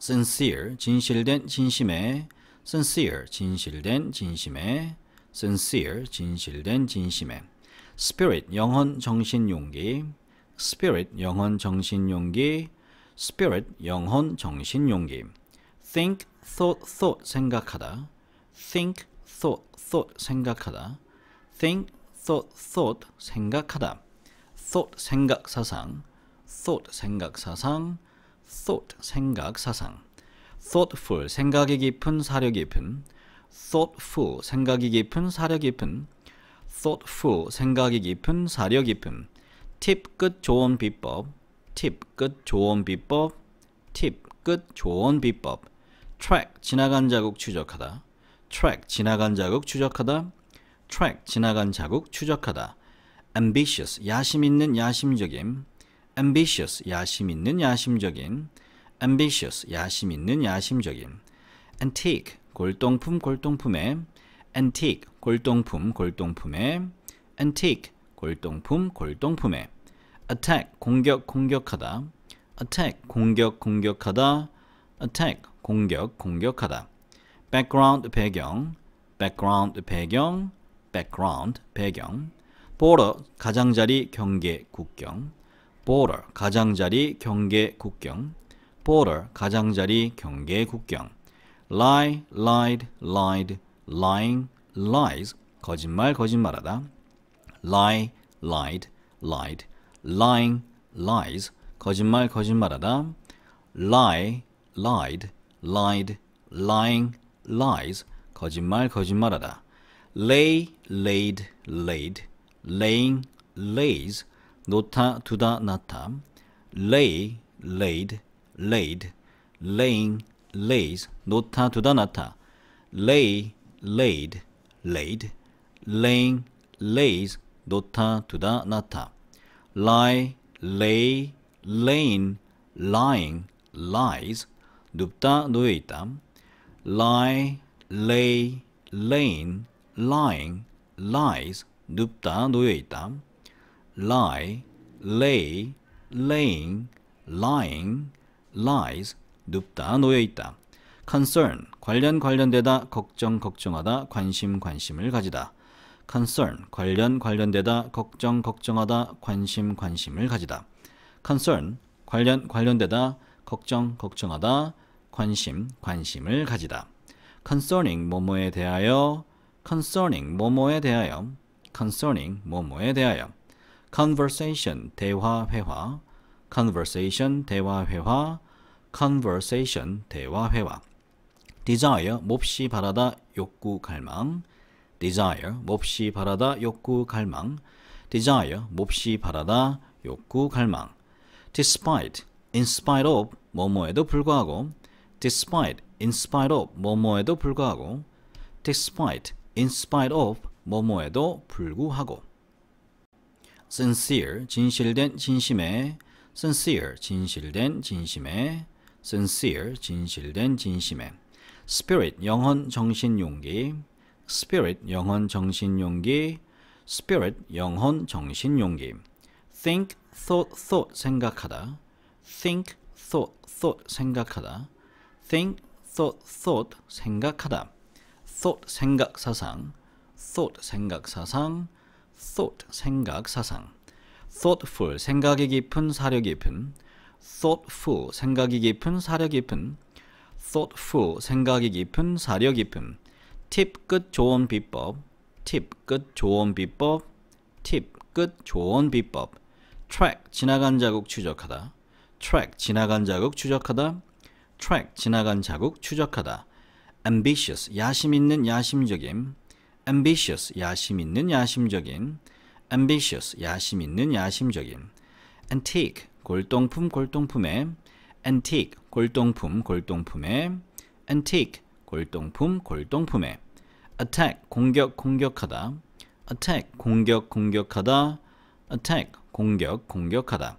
sincere 진실된 진심에 sincere 진실된 진심에 sincere 진실된 진심에 spirit 영혼 정신 용기 spirit 영혼 정신 용기 spirit 영혼 정신 용기 think thought thought 생각하다 think thought thought 생각하다 think thought thought 생각하다 thought 생각 사상 thought 생각 사상 thought 생각 사상 thoughtful 생각이 깊은 사려 깊은 thoughtful 생각이 깊은 사려 깊은 thoughtful 생각이 깊은 사려 깊은 팁끝 좋은 비법 팁끝 좋은 비법 팁끝 좋은 비법 track 지나간 자국 추적하다 track 지나간 자국 추적하다 track 지나간 자국 추적하다 ambitious 야심 있는 야심적임 ambitious 야심 있는 야심적인 ambitious 야심 있는 야심적인 antique 골동품 골동품의 antique 골동품 골동품의 antique 골동품 골동품의 attack 공격 공격하다 attack 공격 공격하다 attack 공격 공격하다 background 배경 background 배경 background 배경 border 가장자리 경계 국경 border 가장자리 경계 국경 border 가장자리 경계 국경 lie lied lied lying lies 거짓말 거짓말하다 lie lied lied lying lies 거짓말 거짓말하다 lie lied lied lying lies 거짓말 거짓말하다 lay laid laid laying lays nota tuda nata, lay laid laid, laying lays nota tuda nata, lay laid laid, laying lays nota tuda nata, lie lay lain lying lies nupta nuita, lie lay lain lying lies nupta nuita. lie, lay, laying, lying, lies, 눕다, 놓여있다. concern, 관련 관련되다, 걱정, 걱정하다, 관심, 관심을 가지다. concern, 관련 관련되다, 걱정, 걱정하다, 관심, 관심을 가지다. concern, 관련 관련되다, 걱정, 걱정하다, 관심, 관심을 가지다. concerning 뭐뭐에 대하여 concerning 뭐뭐에 대하여 concerning 뭐뭐에 대하여 conversation 대화 회화 conversation 대화 회화 conversation 대화 회화 desire 몹시 바라다 욕구 갈망 desire 몹시 바라다 욕구 갈망 desire 몹시 바라다 욕구 갈망 despite in spite of 뭐뭐에도 불구하고 despite in spite of 뭐뭐에도 불구하고 despite in spite of 뭐뭐에도 불구하고 sincere 진실된 진심에 sincere 진실된 진심에 sincere 진실된 진심에 spirit 영혼 정신 용기 spirit 영혼 정신 용기 spirit 영혼 정신 용기 think thought thought 생각하다 think thought thought 생각하다 think thought thought 생각하다 thought 생각 사상 thought 생각 사상 thought 생각 사상 thoughtful 생각이 깊은 사려 깊은 thoughtful 생각이 깊은 사려 깊은 thoughtful 생각이 깊은 사려 깊은 팁끝 좋은 비법 팁끝 좋은 비법 팁끝 좋은 비법 track 지나간 자국 추적하다 track 지나간 자국 추적하다 track 지나간 자국 추적하다 ambitious 야심 있는 야심적임 ambitious 야심 있는 야심적인 ambitious 야심 있는 야심적인 antique 골동품 골동품의 antique 골동품 골동품의 antique 골동품 골동품의 attack 공격 공격하다 attack 공격 공격하다 attack 공격 공격하다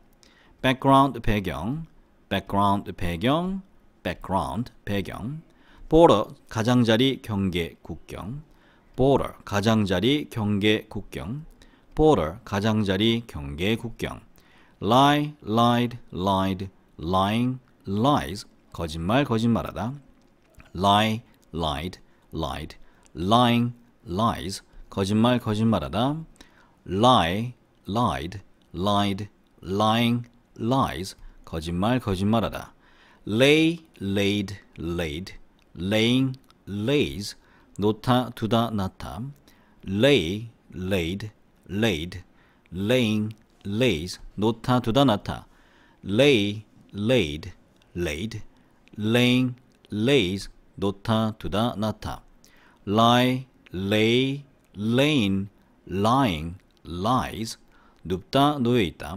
background 배경 background 배경 background 배경 border 가장자리 경계 국경 border 가장자리 경계 국경 border 가장자리 경계 국경 lie lied lied lying lies 거짓말 거짓말하다 lie lied lied lying lies 거짓말 거짓말하다 lie lied lied lying lies 거짓말 거짓말하다 lay laid laid laying lays nota tuda nata, lay laid laid, laying lays nota tuda nata, lay laid laid, laying lays nota tuda nata, lie lay lain lying lies nupta nuita,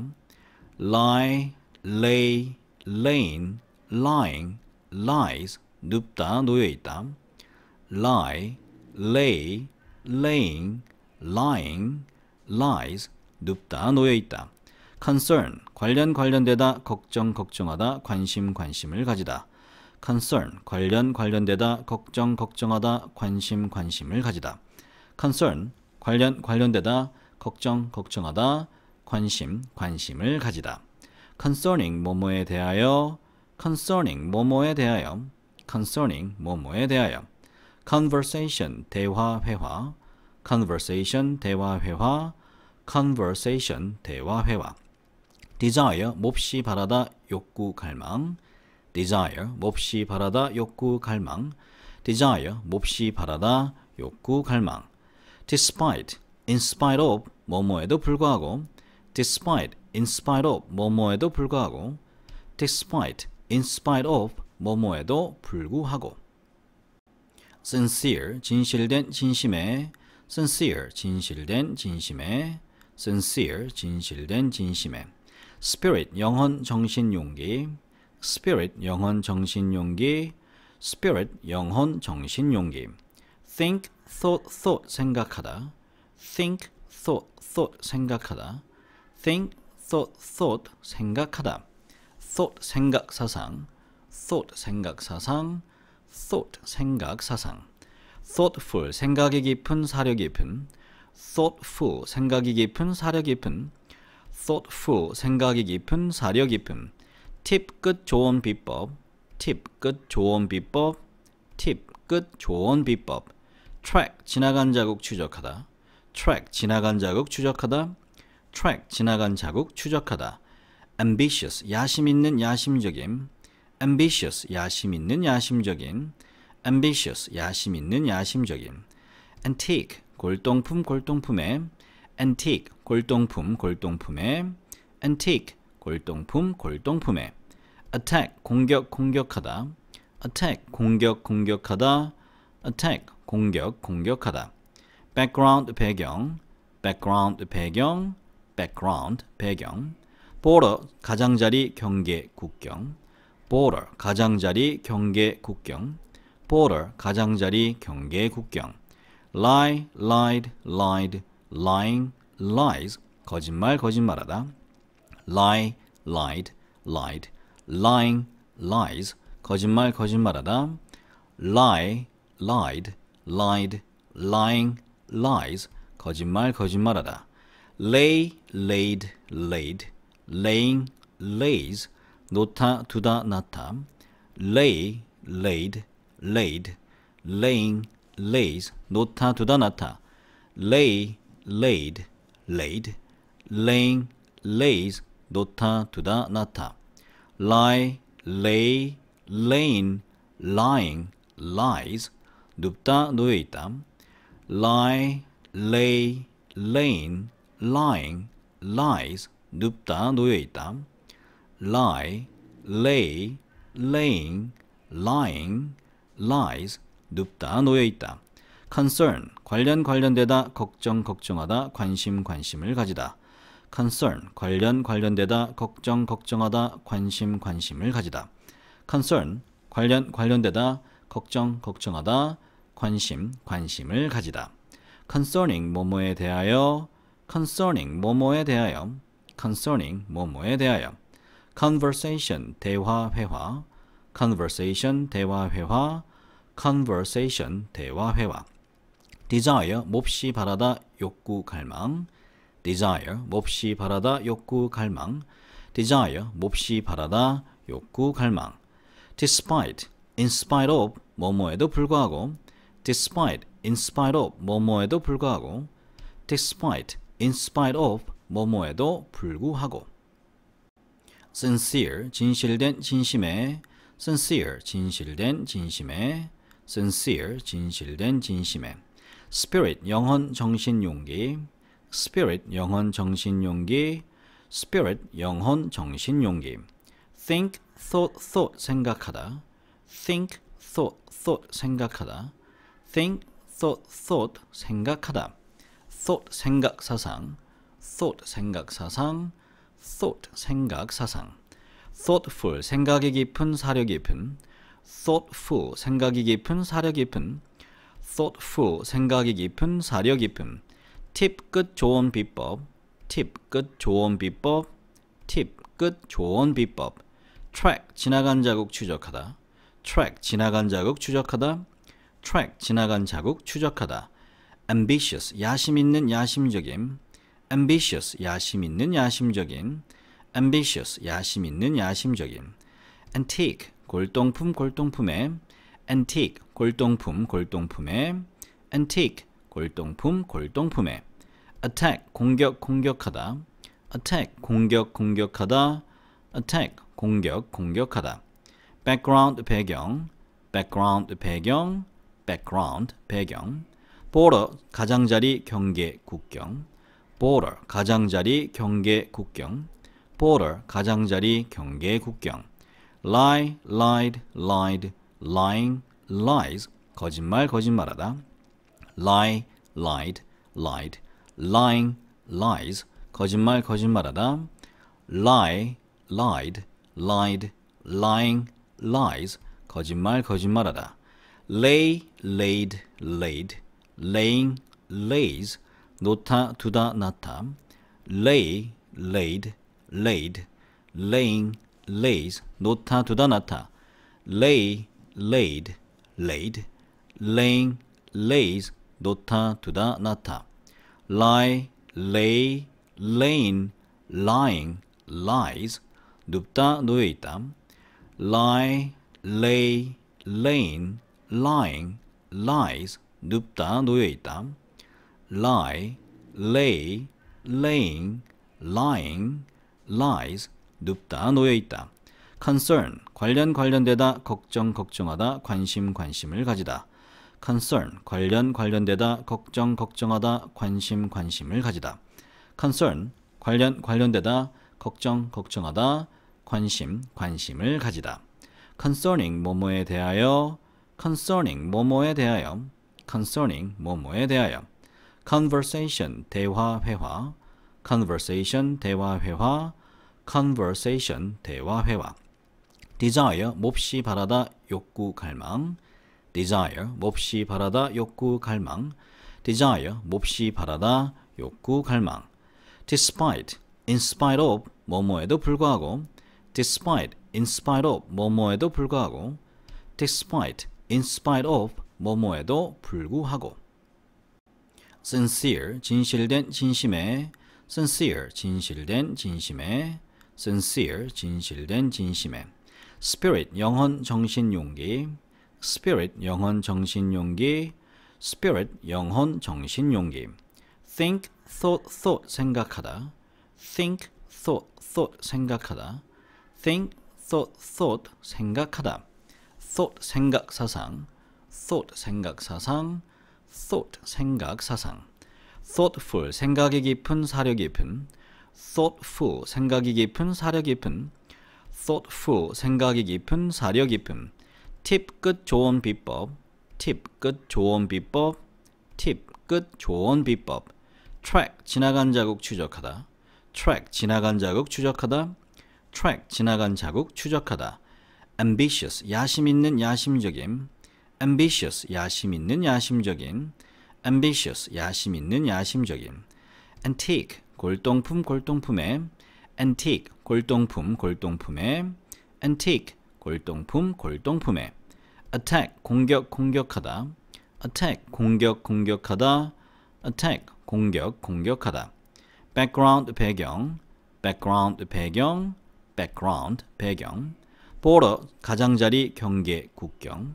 lie lay lain lying lies nupta nuita. lie, lay, laying, lying, lies, 눕다, 놓여있다. concern, 관련 관련되다, 걱정, 걱정하다, 관심, 관심을 가지다. concern, 관련 관련되다, 걱정, 걱정하다, 관심, 관심을 가지다. concern, 관련 관련되다, 걱정, 걱정하다, 관심, 관심을 가지다. concerning 뭐뭐에 대하여 concerning 뭐뭐에 대하여 concerning 뭐뭐에 대하여 conversation 대화 회화 conversation 대화 회화 conversation 대화 회화 desire 몹시 바라다 욕구 갈망 desire 몹시 바라다 욕구 갈망 desire 몹시 바라다 욕구 갈망 despite in spite of 뭐뭐에도 불구하고 despite in spite of 뭐뭐에도 불구하고 despite in spite of 뭐뭐에도 불구하고 sincere 진실된 진심에 sincere 진실된 진심에 sincere 진실된 진심에 spirit 영혼 정신 용기 spirit 영혼 정신 용기 spirit 영혼 정신 용기 think thought thought 생각하다 think thought thought 생각하다 think thought thought 생각하다 thought 생각 사상 thought 생각 사상 thought 생각 사상 thoughtful 생각이 깊은 사려 깊은 thoughtful 생각이 깊은 사려 깊은 thoughtful 생각이 깊은 사려 깊은 팁끝 좋은 비법 팁끝 좋은 비법 팁끝 좋은 비법 track 지나간 자국 추적하다 track 지나간 자국 추적하다 track 지나간 자국 추적하다 ambitious 야심 있는 야심적임 ambitious 야심 있는 야심적인 ambitious 야심 있는 야심적인 antique 골동품 골동품의 antique 골동품 골동품의 antique 골동품 골동품의 attack 공격 공격하다 attack 공격 공격하다 attack 공격 공격하다 background 배경 background 배경 background 배경 border 가장자리 경계 국경 border 가장자리 경계 국경 border 가장자리 경계 국경 lie lied lied lying lies 거짓말 거짓말하다 lie lied lied lying lies 거짓말 거짓말하다 lie lied lied lying lies 거짓말 거짓말하다 lay laid laid laying lays nota tuda nata, lay laid laid, laying lays nota tuda nata, lay laid laid, laying lays nota tuda nata, lie lay laying lying lies nupta nuita, lie lay lain lying lies nupta nuita. lay, lane, lying, lies, nupta nuita. lie, lay, laying, lying, lies, 눕다, 놓여있다. concern, 관련 관련되다, 걱정, 걱정하다, 관심, 관심을 가지다. concern, 관련 관련되다, 걱정, 걱정하다, 관심, 관심을 가지다. concern, 관련 관련되다, 걱정, 걱정하다, 관심, 관심을 가지다. concerning 뭐뭐에 대하여 concerning 뭐뭐에 대하여 concerning 뭐뭐에 대하여 conversation 대화 회화 conversation 대화 회화 conversation 대화 회화 desire 몹시 바라다 욕구 갈망 desire 몹시 바라다 욕구 갈망 desire 몹시 바라다 욕구 갈망 despite in spite of 뭐뭐에도 불구하고 despite in spite of 뭐뭐에도 불구하고 despite in spite of 뭐뭐에도 불구하고 sincere 진실된 진심에 sincere 진실된 진심에 sincere 진실된 진심에 spirit 영혼 정신 용기 spirit 영혼 정신 용기 spirit 영혼 정신 용기 think thought thought 생각하다 think thought thought 생각하다 think thought thought 생각하다 thought 생각 사상 thought 생각 사상 thought 생각 사상 thoughtful 생각이 깊은 사려 깊은 thoughtful 생각이 깊은 사려 깊은 thoughtful 생각이 깊은 사려 깊은 팁끝 좋은 비법 팁끝 좋은 비법 팁끝 좋은 비법 track 지나간 자국 추적하다 track 지나간 자국 추적하다 track 지나간 자국 추적하다 ambitious 야심 있는 야심적임 ambitious 야심 있는 야심적인 ambitious 야심 있는 야심적인 antique 골동품 골동품의 antique 골동품 골동품의 antique 골동품 골동품의 attack 공격 공격하다 attack 공격 공격하다 attack 공격 공격하다 background 배경 background 배경 background 배경 border 가장자리 경계 국경 border 가장자리 경계 국경 border 가장자리 경계 국경 lie lied lied lying lies 거짓말 거짓말하다 lie lied lied lying lies 거짓말 거짓말하다 lie lied lied lying lies 거짓말 거짓말하다 lay laid laid laying lays nota tuda nata, lay laid laid, laying lays nota tuda nata, lay laid laid, laying lays nota tuda nata, lie lay lain lying lies nupta nuita, lie lay lain lying lies nupta nuita. lie, lay, laying, lying, lies, 눕다, 놓여있다. concern, 관련 관련되다, 걱정, 걱정하다, 관심, 관심을 가지다. concern, 관련 관련되다, 걱정, 걱정하다, 관심, 관심을 가지다. concern, 관련 관련되다, 걱정, 걱정하다, 관심, 관심을 가지다. concerning 뭐뭐에 대하여 concerning 뭐뭐에 대하여 concerning 뭐뭐에 대하여 conversation 대화 회화 conversation 대화 회화 conversation 대화 회화 desire 몹시 바라다 욕구 갈망 desire 몹시 바라다 욕구 갈망 desire 몹시 바라다 욕구 갈망 despite in spite of 뭐뭐에도 불구하고 despite in spite of 뭐뭐에도 불구하고 despite in spite of 뭐뭐에도 불구하고 sincere 진실된 진심에 sincere 진실된 진심에 sincere 진실된 진심에 spirit 영혼 정신 용기 spirit 영혼 정신 용기 spirit 영혼 정신 용기 think thought thought 생각하다 think thought thought 생각하다 think thought thought 생각하다 thought 생각 사상 thought 생각 사상 thought 생각 사상 thoughtful 생각이 깊은 사려 깊은 thoughtful 생각이 깊은 사려 깊은 thoughtful 생각이 깊은 사려 깊은 팁끝 좋은 비법 팁끝 좋은 비법 팁끝 좋은 비법 track 지나간 자국 추적하다 track 지나간 자국 추적하다 track 지나간 자국 추적하다 ambitious 야심 있는 야심적임 ambitious 야심 있는 야심적인 ambitious 야심 있는 야심적인 antique 골동품 골동품의 antique 골동품 골동품의 antique 골동품 골동품의 attack 공격 공격하다 attack 공격 공격하다 attack 공격 공격하다 background 배경 background 배경 background 배경 border 가장자리 경계 국경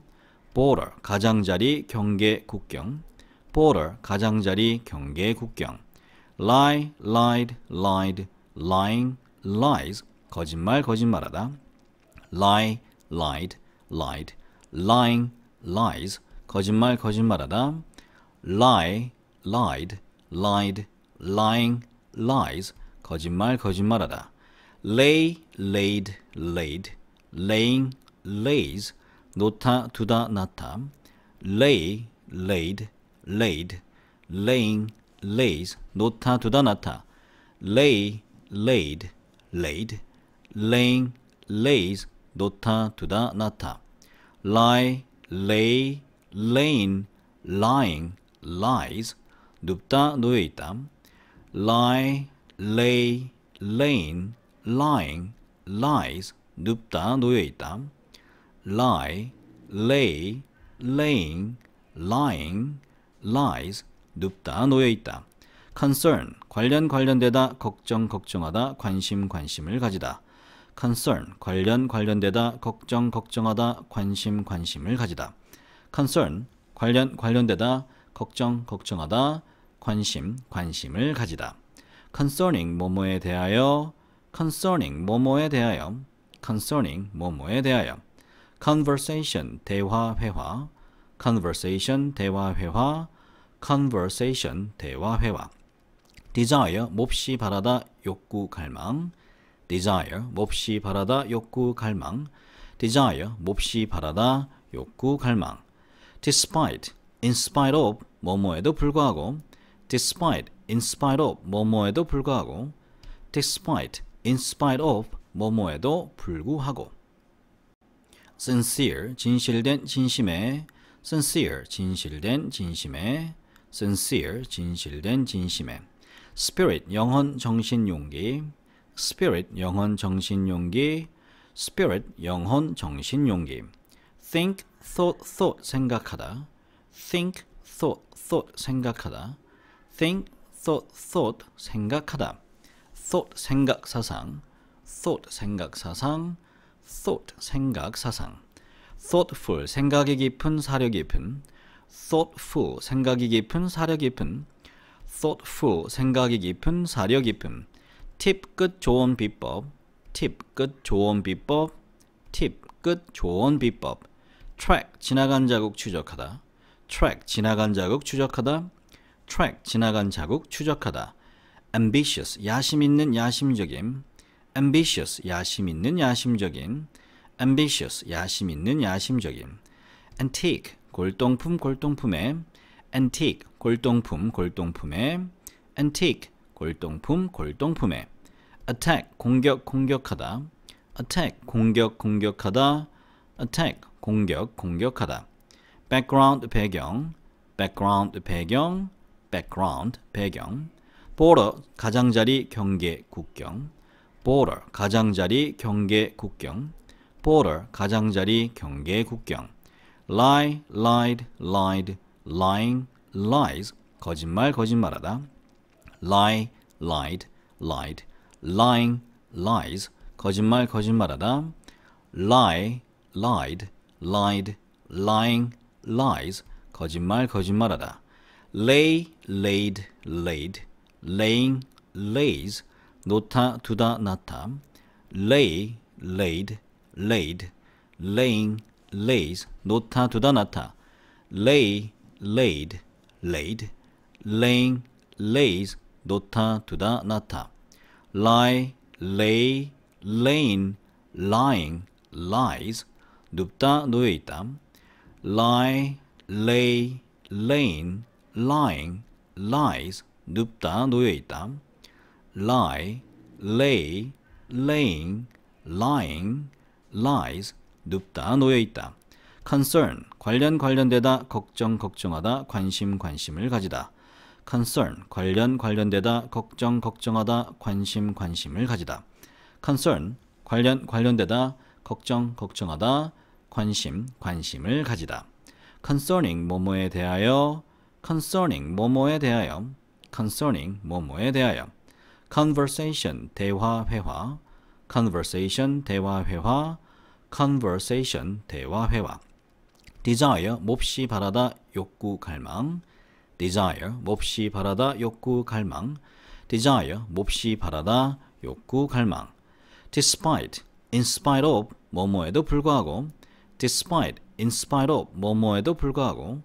border 가장자리 경계 국경 border 가장자리 경계 국경 lie lied lied lying lies 거짓말 거짓말하다 lie lied lied lying lies 거짓말 거짓말하다 lie lied lied lying lies 거짓말 거짓말하다 lay laid laid laying lays 놓다 tuda 놨다 lay laid laid laying lays 놓다 tuda 놨다 lay laid laid laying lays 놓다 tuda 놨다 lie lay laying lying lies 눕다 놓여 있다 lie lay laying lying lies Nupta 놓여 lie, lay, laying, lying, lies, 눕다, 놓여있다. concern, 관련 관련되다, 걱정, 걱정하다, 관심, 관심을 가지다. concern, 관련 관련되다, 걱정, 걱정하다, 관심, 관심을 가지다. concern, 관련 관련되다, 걱정, 걱정하다, 관심, 관심을 가지다. concerning 뭐뭐에 대하여 concerning 뭐뭐에 대하여 concerning 뭐뭐에 대하여 conversation 대화 회화 conversation 대화 회화 conversation 대화 회화 desire 몹시 바라다 욕구 갈망 desire 몹시 바라다 욕구 갈망 desire 몹시 바라다 욕구 갈망 despite in spite of 뭐뭐에도 불구하고 despite in spite of 뭐뭐에도 불구하고 despite in spite of 뭐뭐에도 불구하고 sincere 진실된 진심에 sincere 진실된 진심에 sincere 진실된 진심에 spirit 영혼 정신 용기 spirit 영혼 정신 용기 spirit 영혼 정신 용기 think thought thought 생각하다 think thought thought 생각하다 think thought thought 생각하다 thought 생각 사상 thought 생각 사상 thought 생각 사상 thoughtful 생각이 깊은 사려 깊은 thoughtful 생각이 깊은 사려 깊은 thoughtful 생각이 깊은 사려 깊은 팁끝 좋은 비법 팁끝 좋은 비법 팁끝 좋은 비법 track 지나간 자국 추적하다 track 지나간 자국 추적하다 track 지나간 자국 추적하다 ambitious 야심 있는 야심적임 ambitious 야심 있는 야심적인 ambitious 야심 있는 야심적인 antique 골동품 골동품의 antique 골동품 골동품의 antique 골동품 골동품의 attack 공격 공격하다 attack 공격 공격하다 attack 공격 공격하다 background 배경 background 배경 background 배경 border 가장자리 경계 국경 border 가장자리 경계 국경 border 가장자리 경계 국경 lie lied lied lying lies 거짓말 거짓말하다 lie lied lied lying lies 거짓말 거짓말하다 lie lied lied lying lies 거짓말 거짓말하다 lay laid laid laying lays nota tuda nata, lay laid laid, laying lays nota tuda nata, lay laid laid, laying lays nota tuda nata, lie lay lain lying lies nupta nuita, lie lay lain lying lies nupta nuita. lie, lay, laying, lying, lies, 눕다, 놓여있다. concern, 관련 관련되다, 걱정, 걱정하다, 관심, 관심을 가지다. concern, 관련 관련되다, 걱정, 걱정하다, 관심, 관심을 가지다. concern, 관련 관련되다, 걱정, 걱정하다, 관심, 관심을 가지다. concerning 뭐뭐에 대하여 concerning 뭐뭐에 대하여 concerning 뭐뭐에 대하여 conversation 대화 회화 conversation 대화 회화 conversation 대화 회화 desire 몹시 바라다 욕구 갈망 desire 몹시 바라다 욕구 갈망 desire 몹시 바라다 욕구 갈망 despite in spite of 뭐뭐에도 불구하고 despite in spite of 뭐뭐에도 불구하고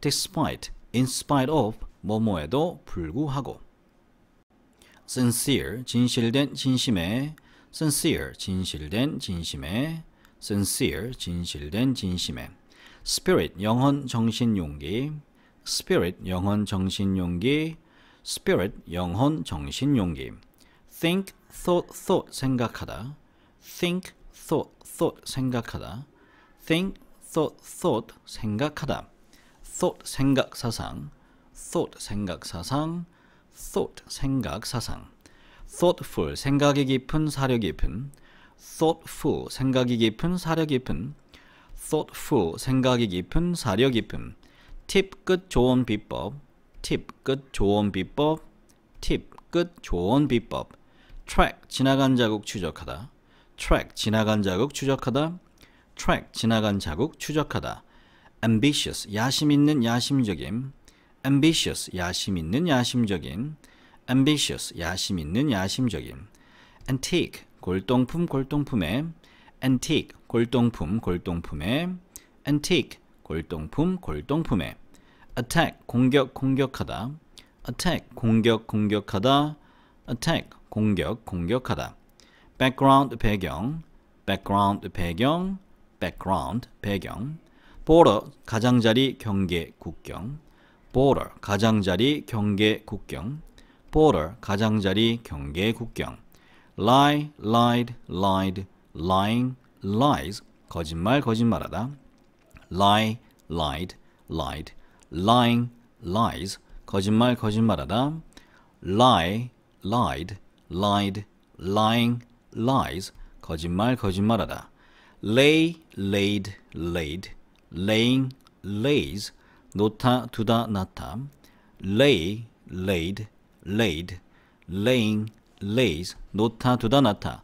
despite in spite of 뭐뭐에도 불구하고 sincere 진실된 진심에 sincere 진실된 진심에 sincere 진실된 진심에 spirit 영혼 정신 용기 spirit 영혼 정신 용기 spirit 영혼 정신 용기 think thought thought 생각하다 think thought thought 생각하다 think thought thought 생각하다 thought 생각 사상 thought 생각 사상 thought 생각 사상 thoughtful 생각이 깊은 사려 깊은 thoughtful 생각이 깊은 사려 깊은 thoughtful 생각이 깊은 사려 깊은 팁끝 좋은 비법 팁끝 좋은 비법 팁끝 좋은 비법 track 지나간 자국 추적하다 track 지나간 자국 추적하다 track 지나간 자국 추적하다 ambitious 야심 있는 야심적임 ambitious 야심 있는 야심적인 ambitious 야심 있는 야심적인 antique 골동품 골동품의 antique 골동품 골동품의 antique 골동품 골동품의 attack 공격 공격하다 attack 공격 공격하다 attack 공격 공격하다 background 배경 background 배경 background 배경 border 가장자리 경계 국경 border 가장자리 경계 국경 border 가장자리 경계 국경 lie lied lied lying lies 거짓말 거짓말하다 lie lied lied lying lies 거짓말 거짓말하다 lie lied lied lying lies 거짓말 거짓말하다 lay laid laid laying lays nota tuda nata, lay laid laid, laying lays nota tuda nata,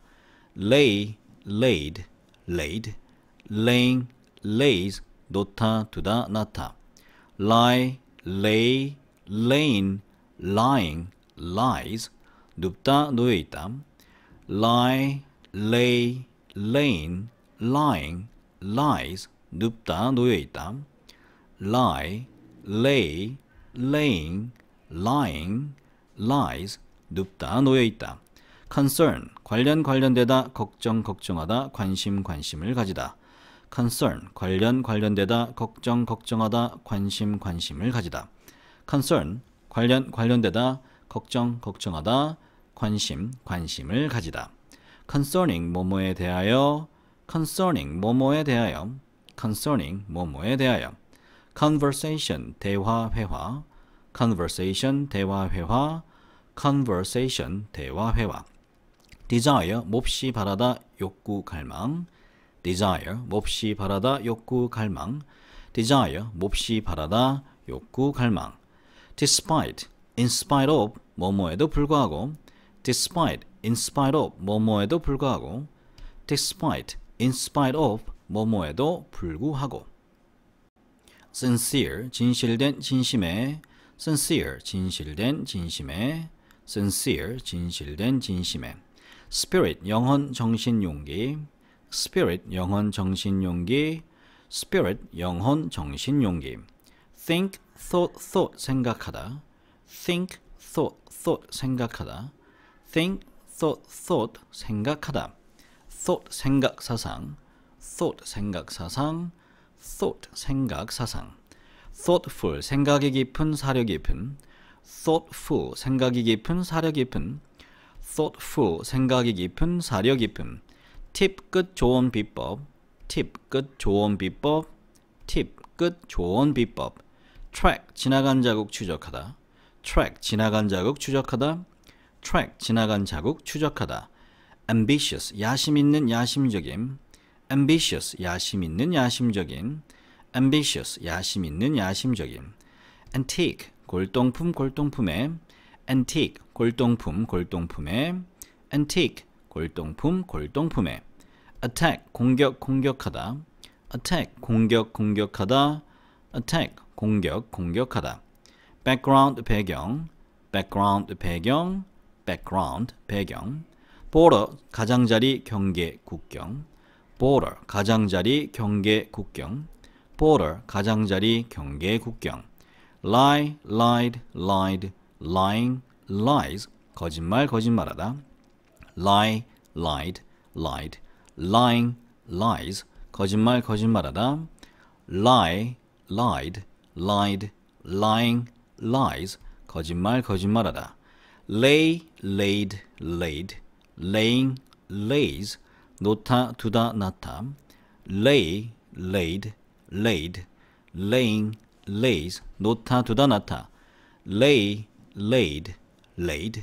lay laid laid, laying lays nota tuda nata, lie lay lain lying lies nupta nuita, lie lay lain lying lies nupta nuita. lie, lay, laying, lying, lies, 눕다, 놓여있다. concern, 관련 관련되다, 걱정, 걱정하다, 관심, 관심을 가지다. concern, 관련 관련되다, 걱정, 걱정하다, 관심, 관심을 가지다. concern, 관련 관련되다, 걱정, 걱정하다, 관심, 관심을 가지다. concerning 뭐뭐에 대하여 concerning 뭐뭐에 대하여 concerning 뭐뭐에 대하여 conversation 대화 회화 conversation 대화 회화 conversation 대화 회화 desire 몹시 바라다 욕구 갈망 desire 몹시 바라다 욕구 갈망 desire 몹시 바라다 욕구 갈망 despite in spite of 뭐뭐에도 불구하고 despite in spite of 뭐뭐에도 불구하고 despite in spite of 뭐뭐에도 불구하고 sincere 진실된 진심에 sincere 진실된 진심에 sincere 진실된 진심에 spirit 영혼 정신 용기 spirit 영혼 정신 용기 spirit 영혼 정신 용기 think thought thought 생각하다 think thought thought 생각하다 think thought thought 생각하다 thought 생각 사상 thought 생각 사상 thought 생각 사상 thoughtful 생각이 깊은 사려 깊은 thoughtful 생각이 깊은 사려 깊은 thoughtful 생각이 깊은 사려 깊은 팁 끝 좋은 비법 팁 끝 좋은 비법 팁 끝 좋은 비법 track 지나간 자국 추적하다 track 지나간 자국 추적하다 track 지나간 자국 추적하다 ambitious 야심 있는 야심적임 ambitious 야심 있는 야심적인 ambitious 야심 있는 야심적인 antique 골동품 골동품의 antique 골동품 골동품의 antique 골동품 골동품의 attack 공격 공격하다 attack 공격 공격하다 attack 공격 공격하다 background 배경 background 배경 background 배경 border 가장자리 경계 국경 border 가장자리 경계 국경 border 가장자리 경계 국경 lie lied lied lying lies 거짓말 거짓말하다 lie lied lied lying lies 거짓말 거짓말하다 lie lied lied lying lies 거짓말 거짓말하다 lay laid laid laying lays 놓다 tuda 놨다 lay laid laid laying lays 놓다 tuda 놨다 lay laid laid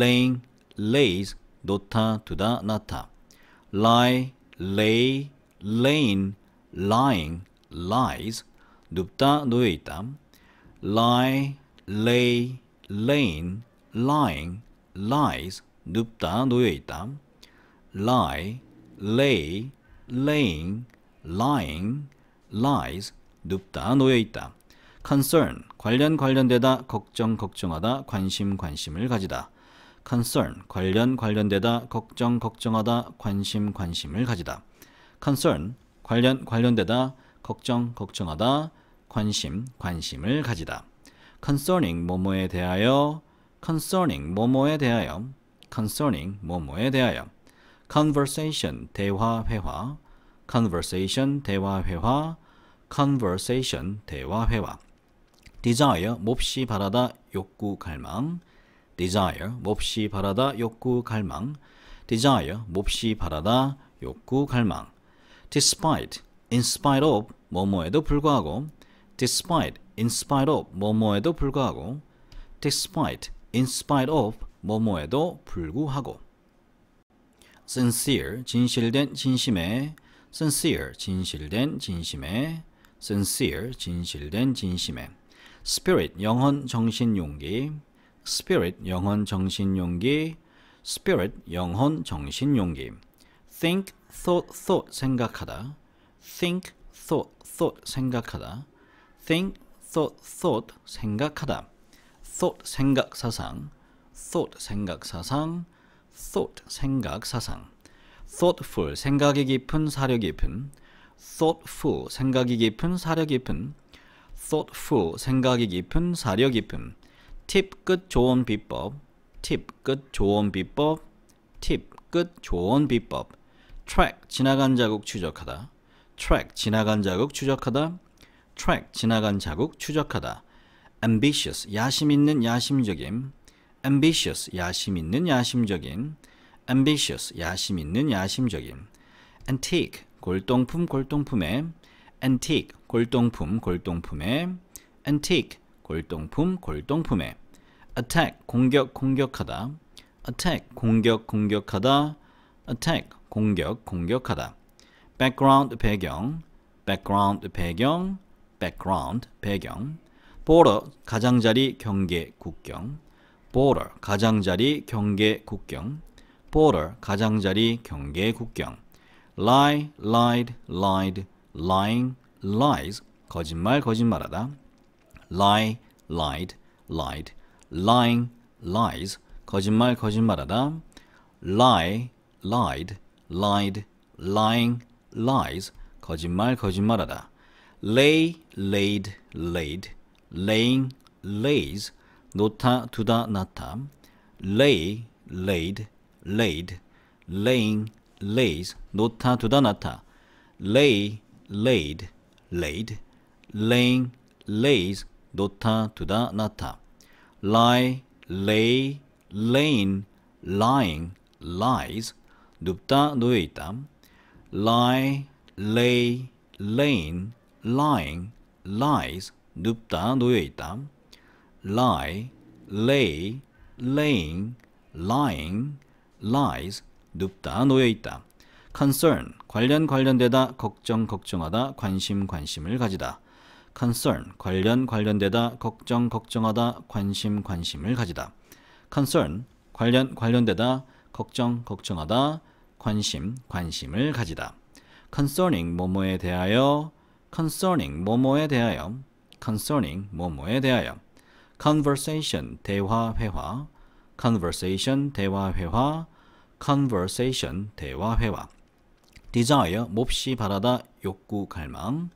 laying lays 놓다 tuda 놨다 lie lay laying lying lies 눕다 놓여 있다 lie lay laying lying lies Nupta 놓여 lie, lay, laying, lying, lies, 눕다, 놓여있다. concern, 관련 관련되다, 걱정, 걱정하다, 관심, 관심을 가지다. concern, 관련 관련되다, 걱정, 걱정하다, 관심, 관심을 가지다. concern, 관련 관련되다, 걱정, 걱정하다, 관심, 관심을 가지다. concerning 뭐뭐에 대하여 concerning 뭐뭐에 대하여 concerning 뭐뭐에 대하여 conversation 대화 회화 conversation 대화 회화 conversation 대화 회화 desire 몹시 바라다 욕구 갈망 desire 몹시 바라다 욕구 갈망 desire 몹시 바라다 욕구 갈망 despite in spite of 뭐뭐에도 불구하고 despite in spite of 뭐뭐에도 불구하고 despite in spite of 뭐뭐에도 불구하고 sincere 진실된 진심에 sincere 진실된 진심에 sincere 진실된 진심에 spirit 영혼 정신 용기 spirit 영혼 정신 용기 spirit 영혼 정신 용기 think thought thought 생각하다 think thought thought 생각하다 think thought thought 생각하다 thought 생각 사상 thought 생각 사상 thought 생각 사상 thoughtful 생각이 깊은 사려 깊은 thoughtful 생각이 깊은 사려 깊은 thoughtful 생각이 깊은 사려 깊은 팁끝 좋은 비법 팁끝 좋은 비법 팁끝 좋은 비법 track 지나간 자국 추적하다 track 지나간 자국 추적하다 track 지나간 자국 추적하다 ambitious 야심 있는 야심적임 ambitious 야심 있는 야심적인 ambitious 야심 있는 야심적인 antique 골동품 골동품의 antique 골동품 골동품의 antique 골동품 골동품의 attack 공격 공격하다 attack 공격 공격하다 attack 공격 공격하다 background 배경 background 배경 background 배경 border 가장자리 경계 국경 border 가장자리 경계 국경 border 가장자리 경계 국경 lie lied lied lying lies 거짓말 거짓말하다 lie lied lied lying lies 거짓말 거짓말하다 lie lied lied lying lies 거짓말 거짓말하다 lay laid laid laying lays nota tuda nata, lay laid laid, laying lays nota tuda nata, lay laid laid, laying lays nota tuda nata, lie lay lain lying lies nupta nuita, lie lay lain lying lies nupta nuita. lie, lay, laying, lying, lies, 눕다, 놓여있다. concern, 관련 관련되다, 걱정, 걱정하다, 관심, 관심을 가지다. concern, 관련 관련되다, 걱정, 걱정하다, 관심, 관심을 가지다. concern, 관련 관련되다, 걱정, 걱정하다, 관심, 관심을 가지다. concerning 뭐뭐에 대하여 concerning 뭐뭐에 대하여 concerning 뭐뭐에 대하여 conversation 대화 회화 conversation 대화 회화 conversation 대화 회화 desire 몹시 바라다 욕구 갈망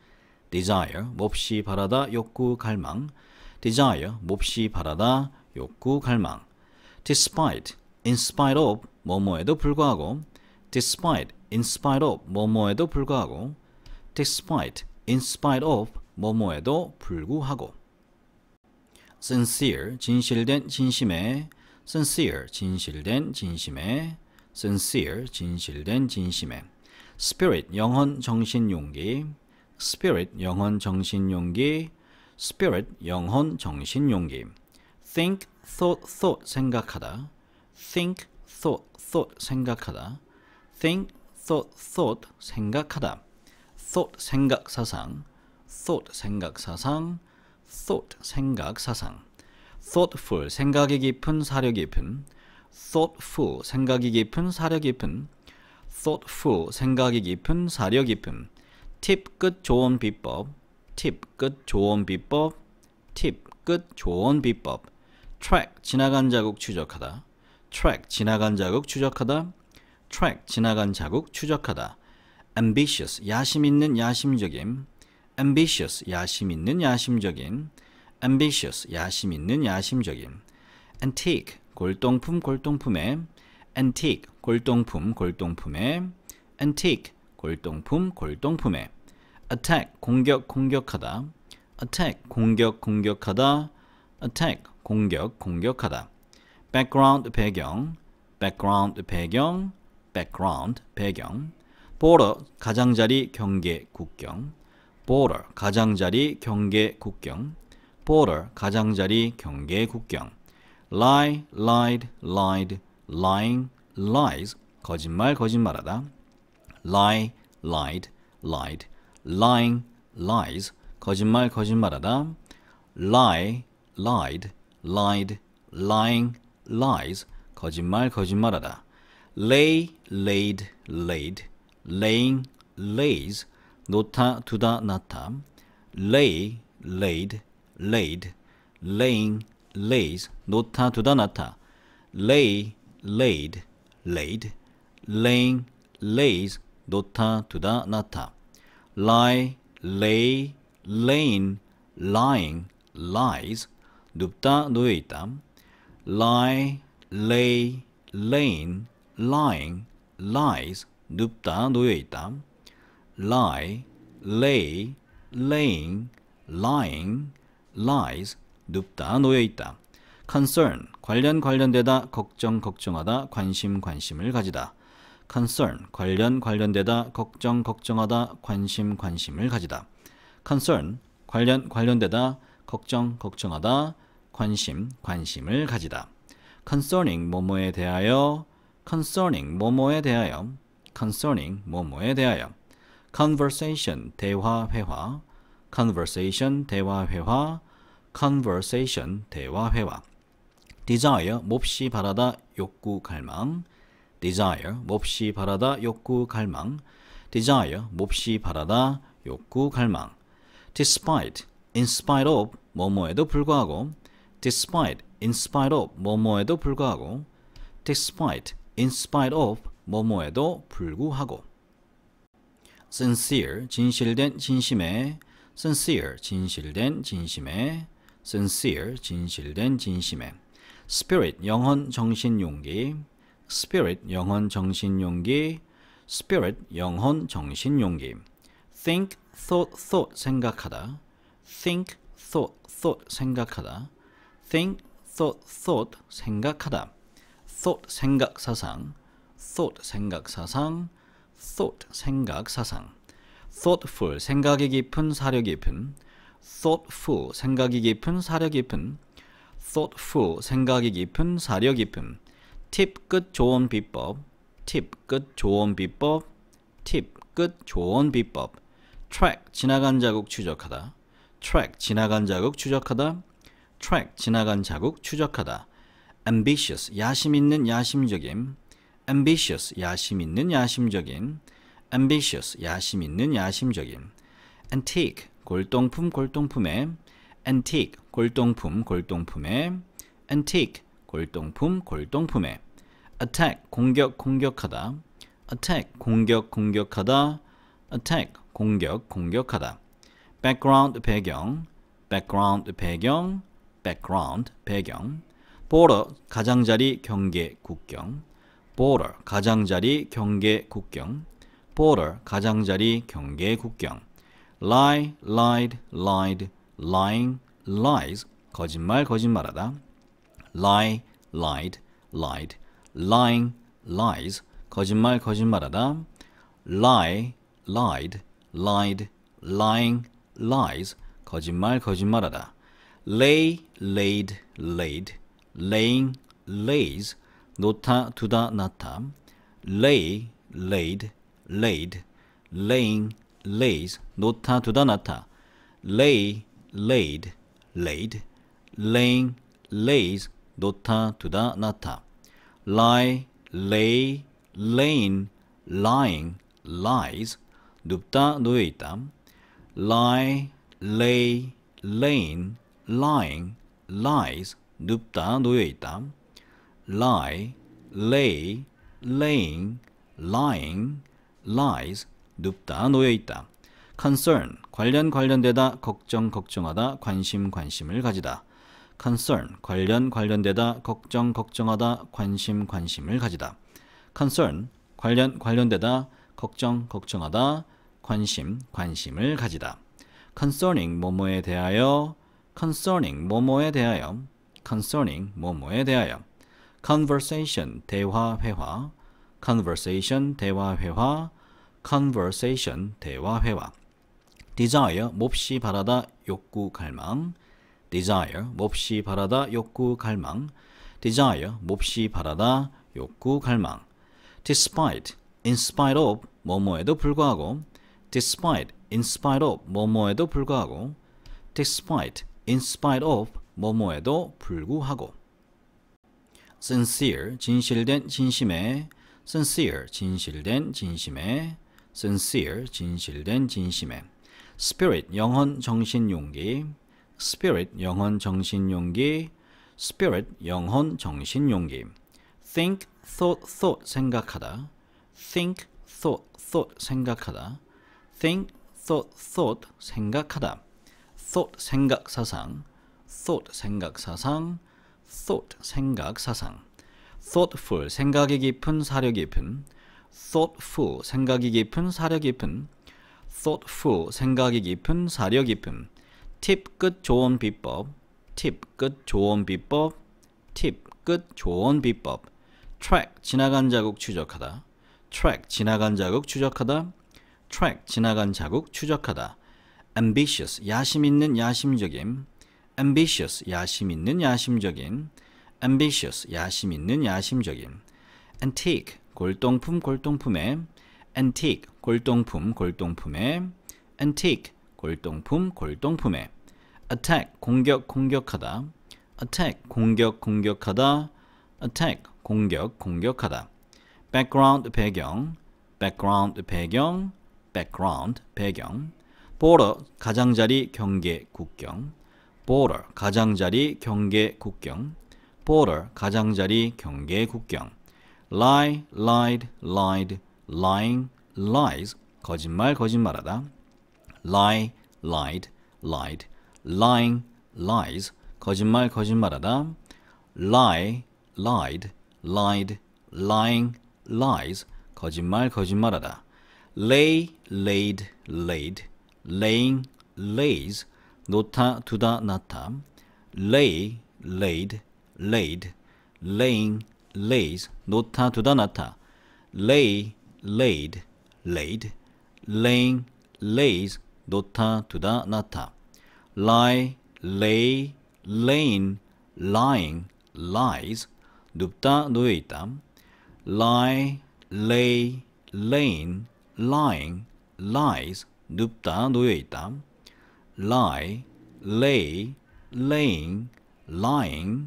desire 몹시 바라다 욕구 갈망 desire 몹시 바라다 욕구 갈망 despite in spite of 뭐뭐에도 불구하고 despite in spite of 뭐뭐에도 불구하고 despite in spite of 뭐뭐에도 불구하고 sincere 진실된 진심에 sincere 진실된 진심에 sincere 진실된 진심에 spirit 영혼 정신 용기 spirit 영혼 정신 용기 spirit 영혼 정신 용기 think thought thought 생각하다 think thought thought 생각하다 think thought thought 생각하다 thought 생각 사상 thought 생각 사상 thought 생각 사상 thoughtful 생각이 깊은 사려 깊은 thoughtful 생각이 깊은 사려 깊은 thoughtful 생각이 깊은 사려 깊은 팁끝 좋은 비법 팁끝 좋은 비법 팁끝 좋은 비법 track 지나간 자국 추적하다 track 지나간 자국 추적하다 track 지나간 자국 추적하다 ambitious 야심 있는 야심적임 ambitious 야심 있는 야심적인 ambitious 야심 있는 야심적인 antique 골동품 골동품의 antique 골동품 골동품의 antique 골동품 골동품의 attack 공격 공격하다 attack 공격 공격하다 attack 공격 공격하다 background 배경 background 배경 background 배경 border 가장자리 경계 국경 border 가장자리 경계 국경 border 가장자리 경계 국경 lie lied lied lying lies 거짓말 거짓말하다 lie lied lied lying lies 거짓말 거짓말하다 lie lied lied lying lies 거짓말 거짓말하다 lay laid laid laying lays nota tuda nata, lay laid laid, laying lays nota tuda nata, lay laid laid, laying lays nota tuda nata, lie lay lain lying lies nupta nuita, lie lay lain lying lies nupta nuita. lie, lay, laying, lying, lies, 눕다, 놓여있다. concern, 관련 관련되다, 걱정, 걱정하다, 관심, 관심을 가지다. concern, 관련 관련되다, 걱정, 걱정하다, 관심, 관심을 가지다. concern, 관련 관련되다, 걱정, 걱정하다, 관심, 관심을 가지다. concerning 뭐뭐에 대하여 concerning 뭐뭐에 대하여 concerning 뭐뭐에 대하여 conversation 대화 회화 conversation 대화 회화 conversation 대화 회화 desire 몹시 바라다 욕구 갈망 desire 몹시 바라다 욕구 갈망 desire 몹시 바라다 욕구 갈망 despite in spite of 뭐뭐에도 불구하고 despite in spite of 뭐뭐에도 불구하고 despite in spite of 뭐뭐에도 불구하고 sincere 진실된 진심에 sincere 진실된 진심에 sincere 진실된 진심에 spirit 영혼 정신 용기 spirit 영혼 정신 용기 spirit 영혼 정신 용기 think thought thought 생각하다 think thought thought 생각하다 think thought thought 생각하다 thought 생각 사상 thought 생각 사상 thought 생각 사상 thoughtful 생각이 깊은 사려 깊은 thoughtful 생각이 깊은 사려 깊은 thoughtful 생각이 깊은 사려 깊은 팁끝 좋은 비법 팁끝 좋은 비법 팁끝 좋은 비법 track 지나간 자국 추적하다 track 지나간 자국 추적하다 track 지나간 자국 추적하다 ambitious 야심 있는 야심적임 ambitious 야심 있는 야심적인 ambitious 야심 있는 야심적인 antique 골동품 골동품의 antique 골동품 골동품의 antique 골동품 골동품의 attack 공격 공격하다 attack 공격 공격하다 attack 공격 공격하다 background 배경 background 배경 background 배경 border 가장자리 경계 국경 border 가장자리 경계 국경 border 가장자리 경계 국경 lie lied lied lying lies 거짓말 거짓말하다 lie lied lied lying lies 거짓말 거짓말하다 lie lied lied lying lies 거짓말 거짓말하다 lay laid laid laying lays nota tuda nata, lay laid laid, laying lays nota tuda nata, lay laid laid, laying lays nota tuda nata, lie lay lain lying lies nupta nuita, lie lay lain lying lies nupta nuita. lie, lay, laying, lying, lies, 눕다, 놓여있다. concern, 관련 관련되다, 걱정, 걱정하다, 관심, 관심을 가지다. concern, 관련 관련되다, 걱정, 걱정하다, 관심, 관심을 가지다. concern, 관련 관련되다, 걱정, 걱정하다, 관심, 관심을 가지다. concerning 뭐뭐에 대하여 concerning 뭐뭐에 대하여 concerning 뭐뭐에 대하여 conversation 대화 회화 conversation 대화 회화 conversation 대화 회화 desire 몹시 바라다 욕구 갈망 desire 몹시 바라다 욕구 갈망 desire 몹시 바라다 욕구 갈망 despite in spite of 뭐뭐에도 불구하고 despite in spite of 뭐뭐에도 불구하고 despite in spite of 뭐뭐에도 불구하고 sincere 진실된 진심에 sincere 진실된 진심에 sincere 진실된 진심에 spirit 영혼 정신 용기 spirit 영혼 정신 용기 spirit 영혼 정신 용기 think thought thought 생각하다 think thought thought 생각하다 think thought thought 생각하다 thought 생각 사상 thought 생각 사상 thought 생각 사상 thoughtful 생각이 깊은 사려 깊은 thoughtful 생각이 깊은 사려 깊은 thoughtful 생각이 깊은 사려 깊은 팁끝 좋은 비법 팁끝 좋은 비법 팁끝 좋은 비법 track 지나간 자국 추적하다 track 지나간 자국 추적하다 track 지나간 자국 추적하다 ambitious 야심 있는 야심적임 ambitious 야심 있는 야심적인 ambitious 야심 있는 야심적인 antique 골동품 골동품의 antique 골동품 골동품의 antique 골동품 골동품의 attack 공격 공격하다 attack 공격 공격하다 attack 공격 공격하다 background 배경 background 배경 background 배경 border 가장자리 경계 국경 border 가장자리 경계 국경 border 가장자리 경계 국경 lie lied lied lying lies 거짓말 거짓말하다 lie lied lied lying lies 거짓말 거짓말하다 lie lied lied lying lies 거짓말 거짓말하다 lay laid laid laying lays nota tuda nata, lay laid laid, laying lays nota tuda nata, lay laid laid, laying lays nota tuda nata, lie lay lain lying lies nupta nuita, lie lay lain lying lies nupta nuita. lie, lay, laying, lying,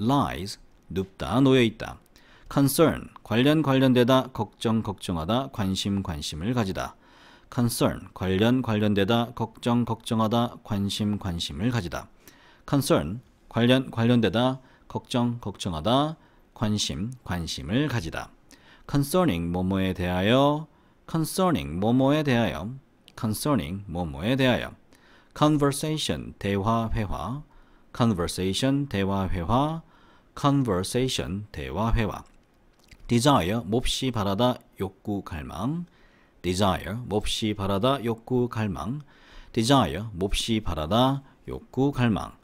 lies, 눕다, 놓여있다. concern, 관련 관련되다, 걱정, 걱정하다, 관심, 관심을 가지다. concern, 관련 관련되다, 걱정, 걱정하다, 관심, 관심을 가지다. concern, 관련 관련되다, 걱정, 걱정하다, 관심, 관심을 가지다. concerning 뭐뭐에 대하여 concerning 뭐뭐에 대하여 concerning 뭐뭐에 대하여 conversation 대화 회화 conversation 대화 회화 conversation 대화 회화 desire 몹시 바라다 욕구 갈망 desire 몹시 바라다 욕구 갈망 desire 몹시 바라다 욕구 갈망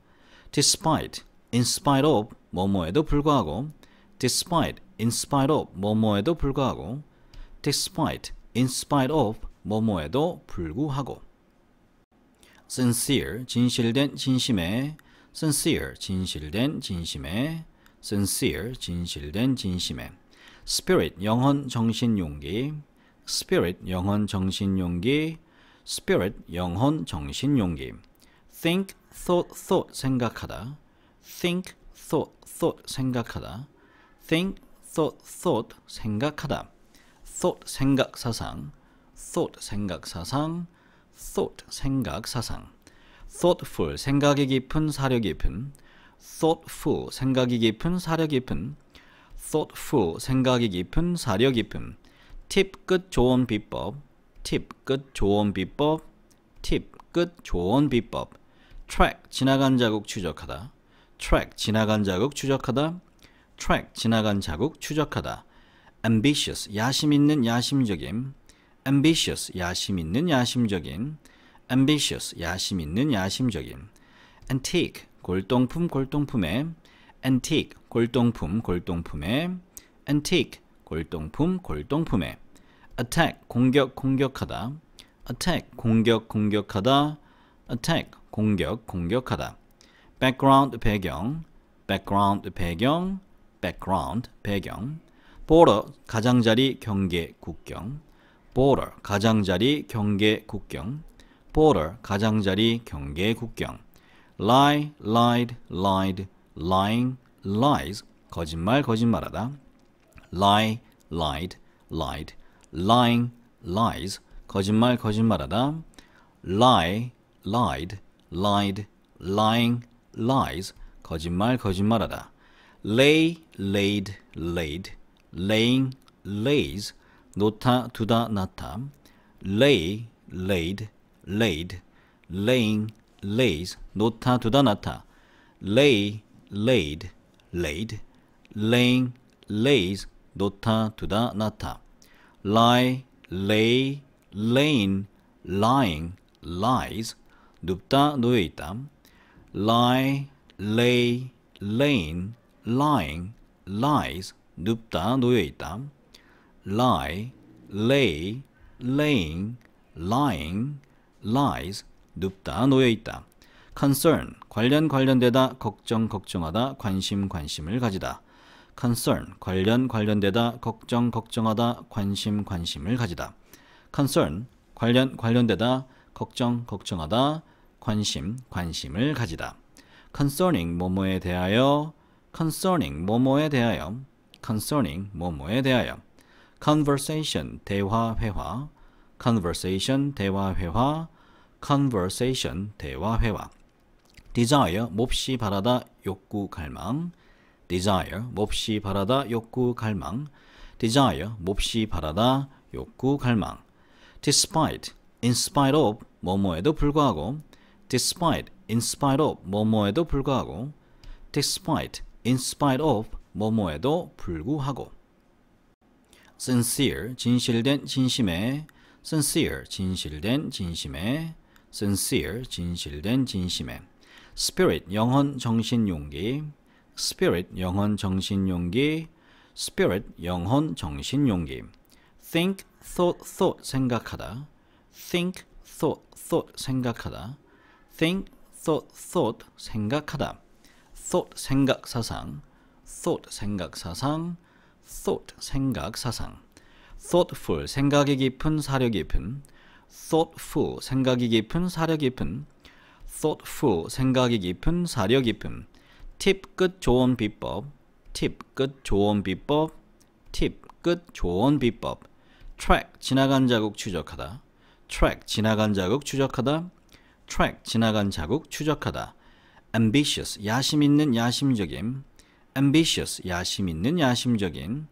despite in spite of 뭐뭐에도 불구하고 despite in spite of 뭐뭐에도 불구하고 despite in spite of 뭐뭐에도 불구하고 sincere 진실된 진심에 sincere 진실된 진심에 sincere 진실된 진심에 spirit 영혼 정신 용기 spirit 영혼 정신 용기 spirit 영혼 정신 용기 think thought thought 생각하다 think thought thought 생각하다 think thought thought 생각하다 thought 생각 사상 thought 생각 사상 thought 생각 사상 thoughtful 생각이 깊은 사려 깊은 thoughtful 생각이 깊은 사려 깊은 thoughtful 생각이 깊은 사려 깊은 팁끝 좋은 비법 팁끝 좋은 비법 팁끝 좋은 비법 track 지나간 자국 추적하다 track 지나간 자국 추적하다 track 지나간 자국 추적하다 ambitious 야심 있는 야심적임 ambitious 야심 있는 야심적인 ambitious 야심 있는 야심적인 antique 골동품 골동품의 antique 골동품 골동품의 antique 골동품 골동품의 attack 공격 공격하다 attack 공격 공격하다 attack 공격 공격하다 background 배경 background 배경 background 배경 border 가장자리 경계 국경 border 가장자리 경계 국경 border 가장자리 경계 국경 lie lied lied lying lies 거짓말 거짓말하다 lie lied lied lying lies 거짓말 거짓말하다 lie lied lied lying lies 거짓말 거짓말하다 lay laid laid laying lays Nota tuda nata, lay laid laid laying lays Nota tuda nata, lay laid laid laying lays Nota tuda nata, lie lay laying lying lies 눕다 놓여 있다 lie lay laying lying lies 눕다 놓여 lie, lay, laying, lying, lies, 눕다, 놓여있다. concern, 관련 관련되다, 걱정, 걱정하다, 관심, 관심을 가지다. concern, 관련 관련되다, 걱정, 걱정하다, 관심, 관심을 가지다. concern, 관련 관련되다, 걱정, 걱정하다, 관심, 관심을 가지다. concerning 뭐뭐에 대하여 concerning 뭐뭐에 대하여 concerning 뭐뭐에 대하여 conversation 대화 회화 conversation 대화 회화 conversation 대화 회화 desire 몹시 바라다 욕구 갈망 desire 몹시 바라다 욕구 갈망 desire 몹시 바라다 욕구 갈망 despite in spite of 뭐뭐에도 불구하고 despite in spite of 뭐뭐에도 불구하고 despite in spite of 뭐뭐에도 불구하고 sincere 진실된 진심에 sincere 진실된 진심에 sincere 진실된 진심에 spirit 영혼 정신 용기 spirit 영혼 정신 용기 spirit 영혼 정신 용기 think thought thought 생각하다 think thought thought 생각하다 think thought thought 생각하다 thought 생각 사상 thought 생각 사상 thought 생각 사상 thoughtful 생각이 깊은 사려 깊은 thoughtful 생각이 깊은 사려 깊은 thoughtful 생각이 깊은 사려 깊은 팁끝 좋은 비법 팁끝 좋은 비법 팁끝 좋은 비법 track 지나간 자국 추적하다 track 지나간 자국 추적하다 track 지나간 자국 추적하다 ambitious 야심 있는 야심적임 ambitious 야심 있는 야심적인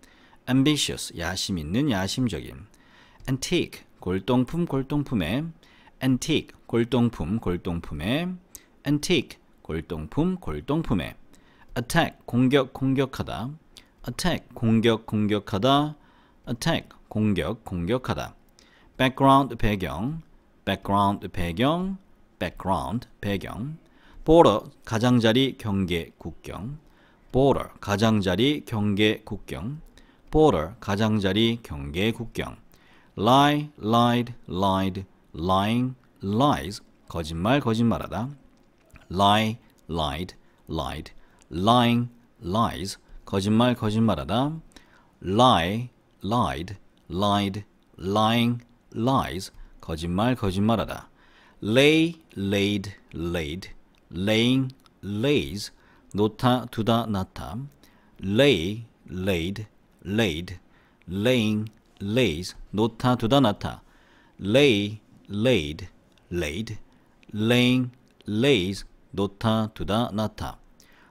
ambitious 야심 있는 야심적인 antique 골동품 골동품의 antique 골동품 골동품의 antique 골동품 골동품의 attack 공격 공격하다 attack 공격 공격하다 attack 공격 공격하다 background 배경 background 배경 background 배경 border 가장자리 경계 국경 border 가장자리 경계 국경 border 가장자리 경계 국경 lie lied lied lying lies 거짓말 거짓말하다 lie lied lied lying lies 거짓말 거짓말하다 lie lied lied lying lies 거짓말 거짓말하다 lay laid laid laying lays nota tuda nata, lay laid laid, laying lays nota tuda nata, lay laid laid, laying lays nota tuda nata,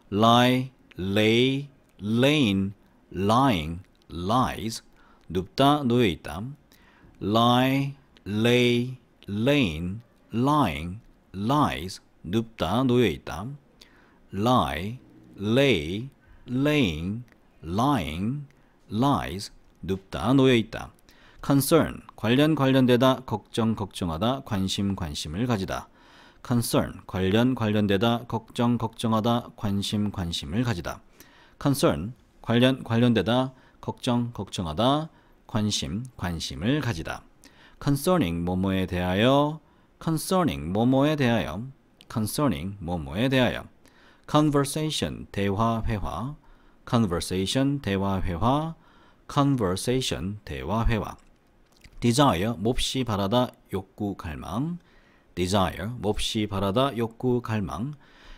lie lay lain lying lies dupta duita, lie lay lain lying lies dupta duita. Lie, lay, lane, lying, lies, dupta duita. lie, lay, laying, lying, lies, 눕다, 놓여있다. concern, 관련 관련되다, 걱정 걱정하다, 관심 관심을 가지다. concern, 관련 관련되다, 걱정 걱정하다, 관심 관심을 가지다. concern, 관련 관련되다, 걱정 걱정하다, 관심 관심을 가지다. concerning 뭐뭐에 대하여 concerning 뭐뭐에 대하여 concerning 뭐뭐에 대하여 conversation 대화 회화 conversation 대화 회화 conversation 대화 회화 desire 몹시 바라다 욕구 갈망 desire 몹시 바라다 욕구 갈망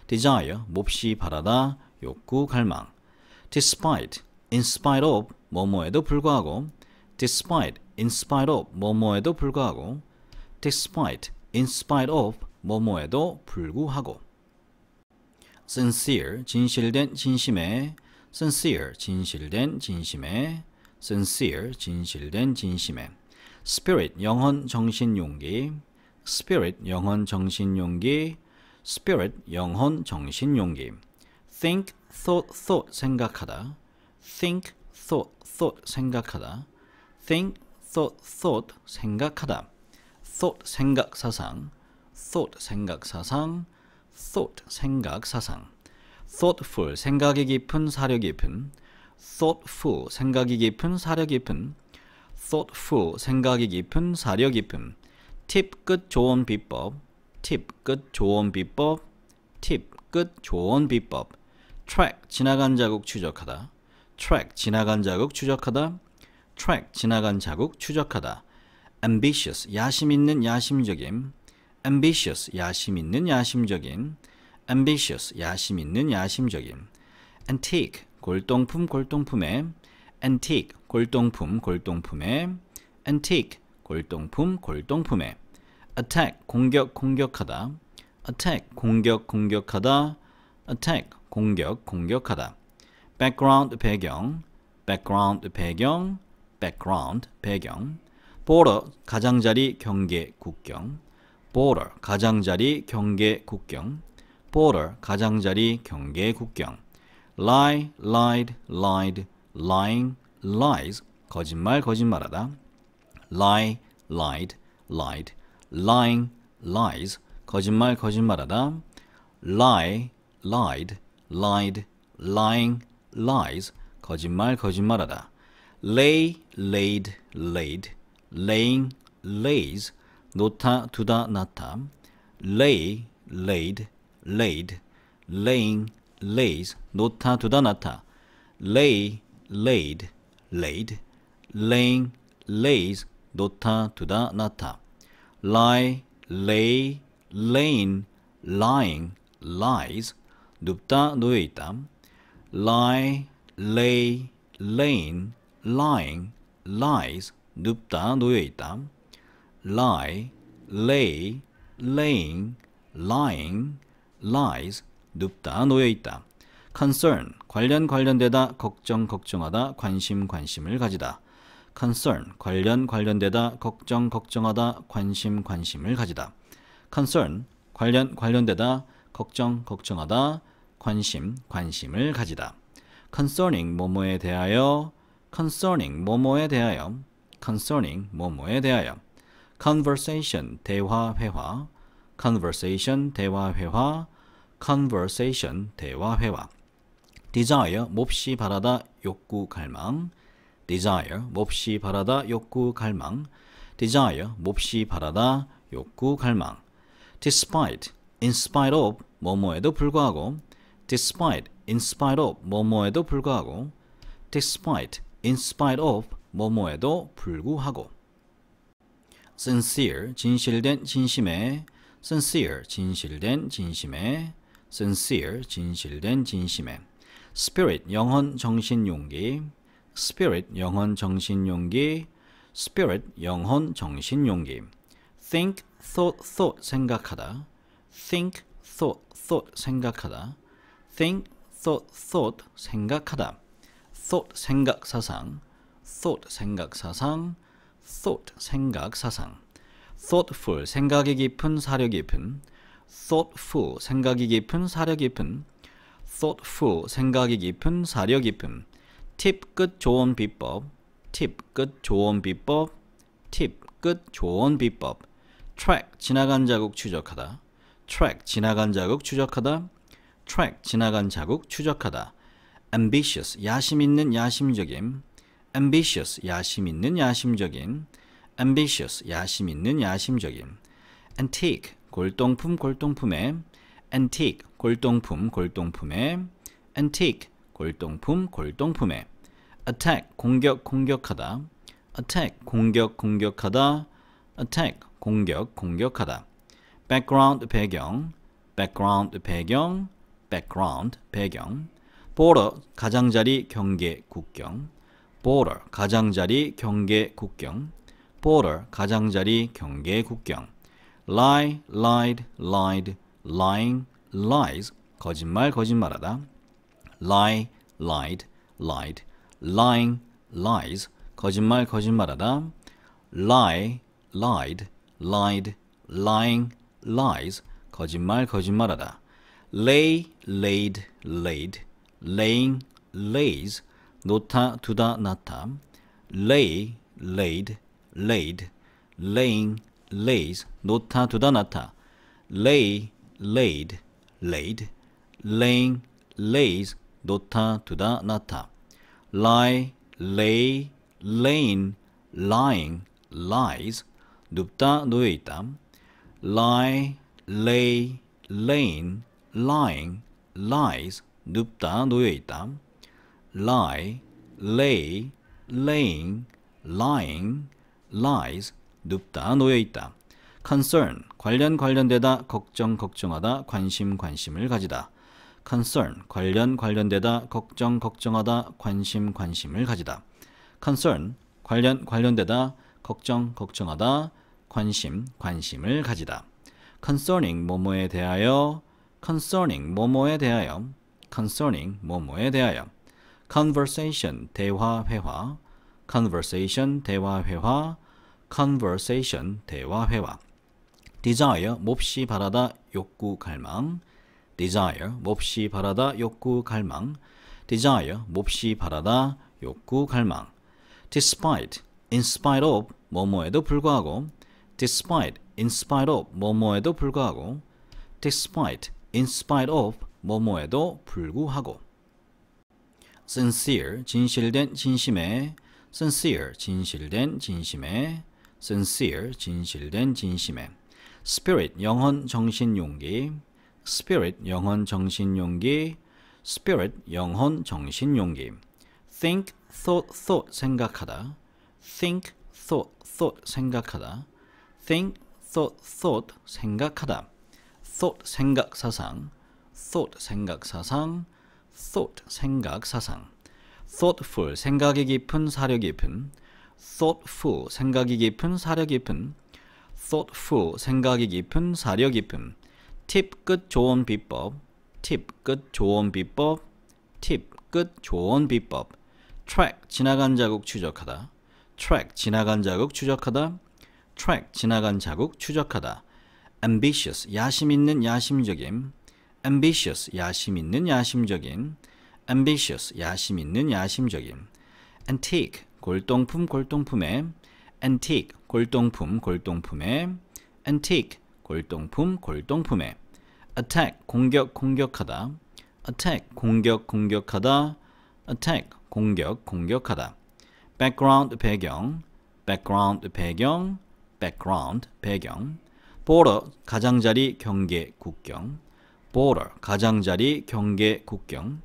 desire 몹시 바라다 욕구 갈망 despite in spite of 뭐뭐에도 불구하고 despite in spite of 뭐뭐에도 불구하고 despite in spite of 뭐뭐에도 불구하고 sincere 진실된 진심에 sincere 진실된 진심에 sincere 진실된 진심에 spirit 영혼 정신 용기 spirit 영혼 정신 용기 spirit 영혼 정신 용기 think thought thought 생각하다 think thought thought 생각하다 think thought thought 생각하다 thought 생각 사상 thought 생각 사상 thought 생각 사상 thoughtful 생각이 깊은 사려 깊은 thoughtful 생각이 깊은 사려 깊은 thoughtful 생각이 깊은 사려 깊은 팁끝 좋은 비법 팁끝 좋은 비법 팁끝 좋은 비법 track 지나간 자국 추적하다 track 지나간 자국 추적하다 track 지나간 자국 추적하다 ambitious 야심 있는 야심적임 ambitious 야심 있는 야심적인 ambitious 야심 있는 야심적인 antique 골동품 골동품의 antique 골동품 골동품의 antique 골동품 골동품의 attack 공격 공격하다 attack 공격 공격하다 attack 공격 공격하다 background 배경 background 배경 background 배경 border 가장자리 경계 국경 border 가장자리 경계 국경 border 가장자리 경계 국경 lie lied lied lying lies 거짓말 거짓말하다 lie lied lied lying lies 거짓말 거짓말하다 lie lied lied lying lies 거짓말 거짓말하다 lay laid laid laying lays nota tuda nata, lay laid laid, laying lays nota tuda nata, lay laid laid, laying lays nota tuda nata, lie lay lain lying lies dupta duita, lie lay lain lying lies dupta duita. Lie, lay, lane, lying, lies, dupta duita. lie, lay, laying, lying, lies, 눕다, 놓여있다. concern, 관련 관련되다, 걱정 걱정하다, 관심 관심을 가지다. concern, 관련 관련되다, 걱정 걱정하다, 관심 관심을 가지다. concern, 관련 관련되다, 걱정 걱정하다, 관심 관심을 가지다. concerning 뭐뭐에 대하여 concerning 뭐뭐에 대하여 concerning 뭐뭐에 대하여 conversation 대화 회화 conversation 대화 회화 conversation 대화 회화 desire 몹시 바라다 욕구 갈망 desire 몹시 바라다 욕구 갈망 desire 몹시 바라다 욕구 갈망 despite in spite of 뭐뭐에도 불구하고 despite in spite of 뭐뭐에도 불구하고 despite in spite of 뭐뭐에도 불구하고 sincere 진실된 진심에 sincere 진실된 진심에 sincere 진실된 진심에 spirit 영혼 정신 용기 spirit 영혼 정신 용기 spirit 영혼 정신 용기 think thought thought 생각하다 think thought thought 생각하다 think thought thought 생각하다 thought 생각 사상 thought 생각 사상 thought 생각 사상 thoughtful 생각이 깊은 사려 깊은 thoughtful 생각이 깊은 사려 깊은 thoughtful 생각이 깊은 사려 깊은 팁끝 좋은 비법 팁끝 좋은 비법 팁끝 좋은 비법 track 지나간 자국 추적하다 track 지나간 자국 추적하다 track 지나간 자국 추적하다 ambitious 야심 있는 야심적임 ambitious 야심 있는 야심적인 ambitious 야심 있는 야심적인 antique 골동품 골동품의 antique 골동품 골동품의 antique 골동품 골동품의 attack 공격 공격하다 attack 공격 공격하다 attack 공격 공격하다 background 배경 background 배경 background 배경 border 가장자리 경계 국경 border 가장자리 경계 국경 border 가장자리 경계 국경 lie lied lied lying lies 거짓말 거짓말하다 lie lied lied lying lies 거짓말 거짓말하다 lie lied lied lying lies 거짓말 거짓말하다 lay laid laid laying lays nota tuda nata, lay laid laid, laying lays nota tuda nata, lay laid laid, laying lays nota tuda nata, lie lay lain lying lies, dupta duita, lie lay lain lying lies, dupta duita. Lie, lay, lane, lying, lies, dupta duita. lie, lay, laying, lying, lies, 눕다, 놓여있다. concern, 관련 관련되다, 걱정 걱정하다, 관심 관심을 가지다. concern, 관련 관련되다, 걱정 걱정하다, 관심 관심을 가지다. concern, 관련 관련되다, 걱정 걱정하다, 관심 관심을 가지다. concerning 뭐뭐에 대하여 concerning 뭐뭐에 대하여 concerning 뭐뭐에 대하여 conversation 대화 회화 conversation 대화 회화 conversation 대화 회화 desire 몹시 바라다 욕구 갈망 desire 몹시 바라다 욕구 갈망 desire 몹시 바라다 욕구 갈망 despite in spite of 뭐뭐에도 불구하고 despite in spite of 뭐뭐에도 불구하고 despite in spite of 뭐뭐에도 불구하고 sincere 진실된 진심에 sincere 진실된 진심에 sincere 진실된 진심에 spirit 영혼 정신 용기 spirit 영혼 정신 용기 spirit 영혼 정신 용기 think thought thought 생각하다 think thought thought 생각하다 think thought thought 생각하다 thought 생각 사상 thought 생각 사상 thought 생각 사상 thoughtful 생각이 깊은 사려 깊은 thoughtful 생각이 깊은 사려 깊은 thoughtful 생각이 깊은 사려 깊은 팁끝 좋은 비법 팁끝 좋은 비법 팁끝 좋은 비법 track 지나간 자국 추적하다 track 지나간 자국 추적하다 track 지나간 자국 추적하다 ambitious 야심 있는 야심적임 ambitious 야심 있는 야심적인 ambitious 야심 있는 야심적인 antique 골동품 골동품의 antique 골동품 골동품의 antique 골동품 골동품의 attack 공격 공격하다 attack 공격 공격하다 attack 공격 공격하다 background 배경 background 배경 background 배경 border 가장자리 경계 국경 border 가장자리 경계 국경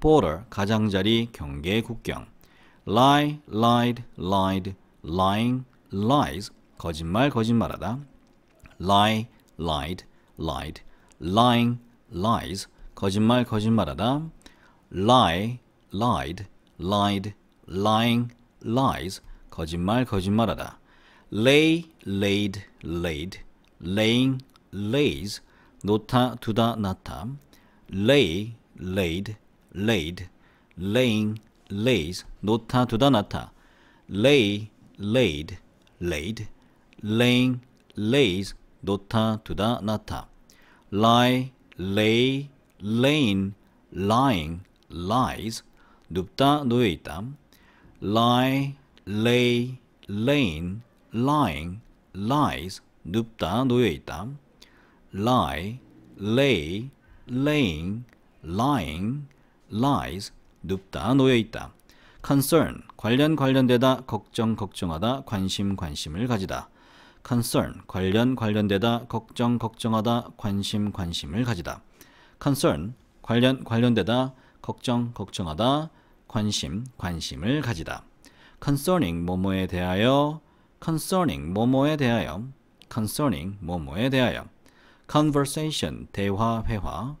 border 가장자리 경계 국경 lie lied lied lying lies 거짓말 거짓말하다 lie lied lied lying lies 거짓말 거짓말하다 lie lied lied lying lies 거짓말 거짓말하다 lay laid laid laying lays nota tuda nata, lay laid laid, laying lays nota tuda nata, lay laid laid, laying lays nota tuda nata, lie lay lain lying lies dupta duita, lie lay lain lying lies dupta duita. Lie, lay, lane, lying, lies, dupta duita. lie, lay, laying, lying, lies, 눕다, 놓여있다. concern, 관련 관련되다, 걱정 걱정하다, 관심 관심을 가지다. concern, 관련 관련되다, 걱정 걱정하다, 관심 관심을 가지다. concern, 관련 관련되다, 걱정 걱정하다, 관심 관심을 가지다. concerning 뭐뭐에 대하여 concerning 뭐뭐에 대하여 concerning 뭐뭐에 대하여 conversation 대화 회화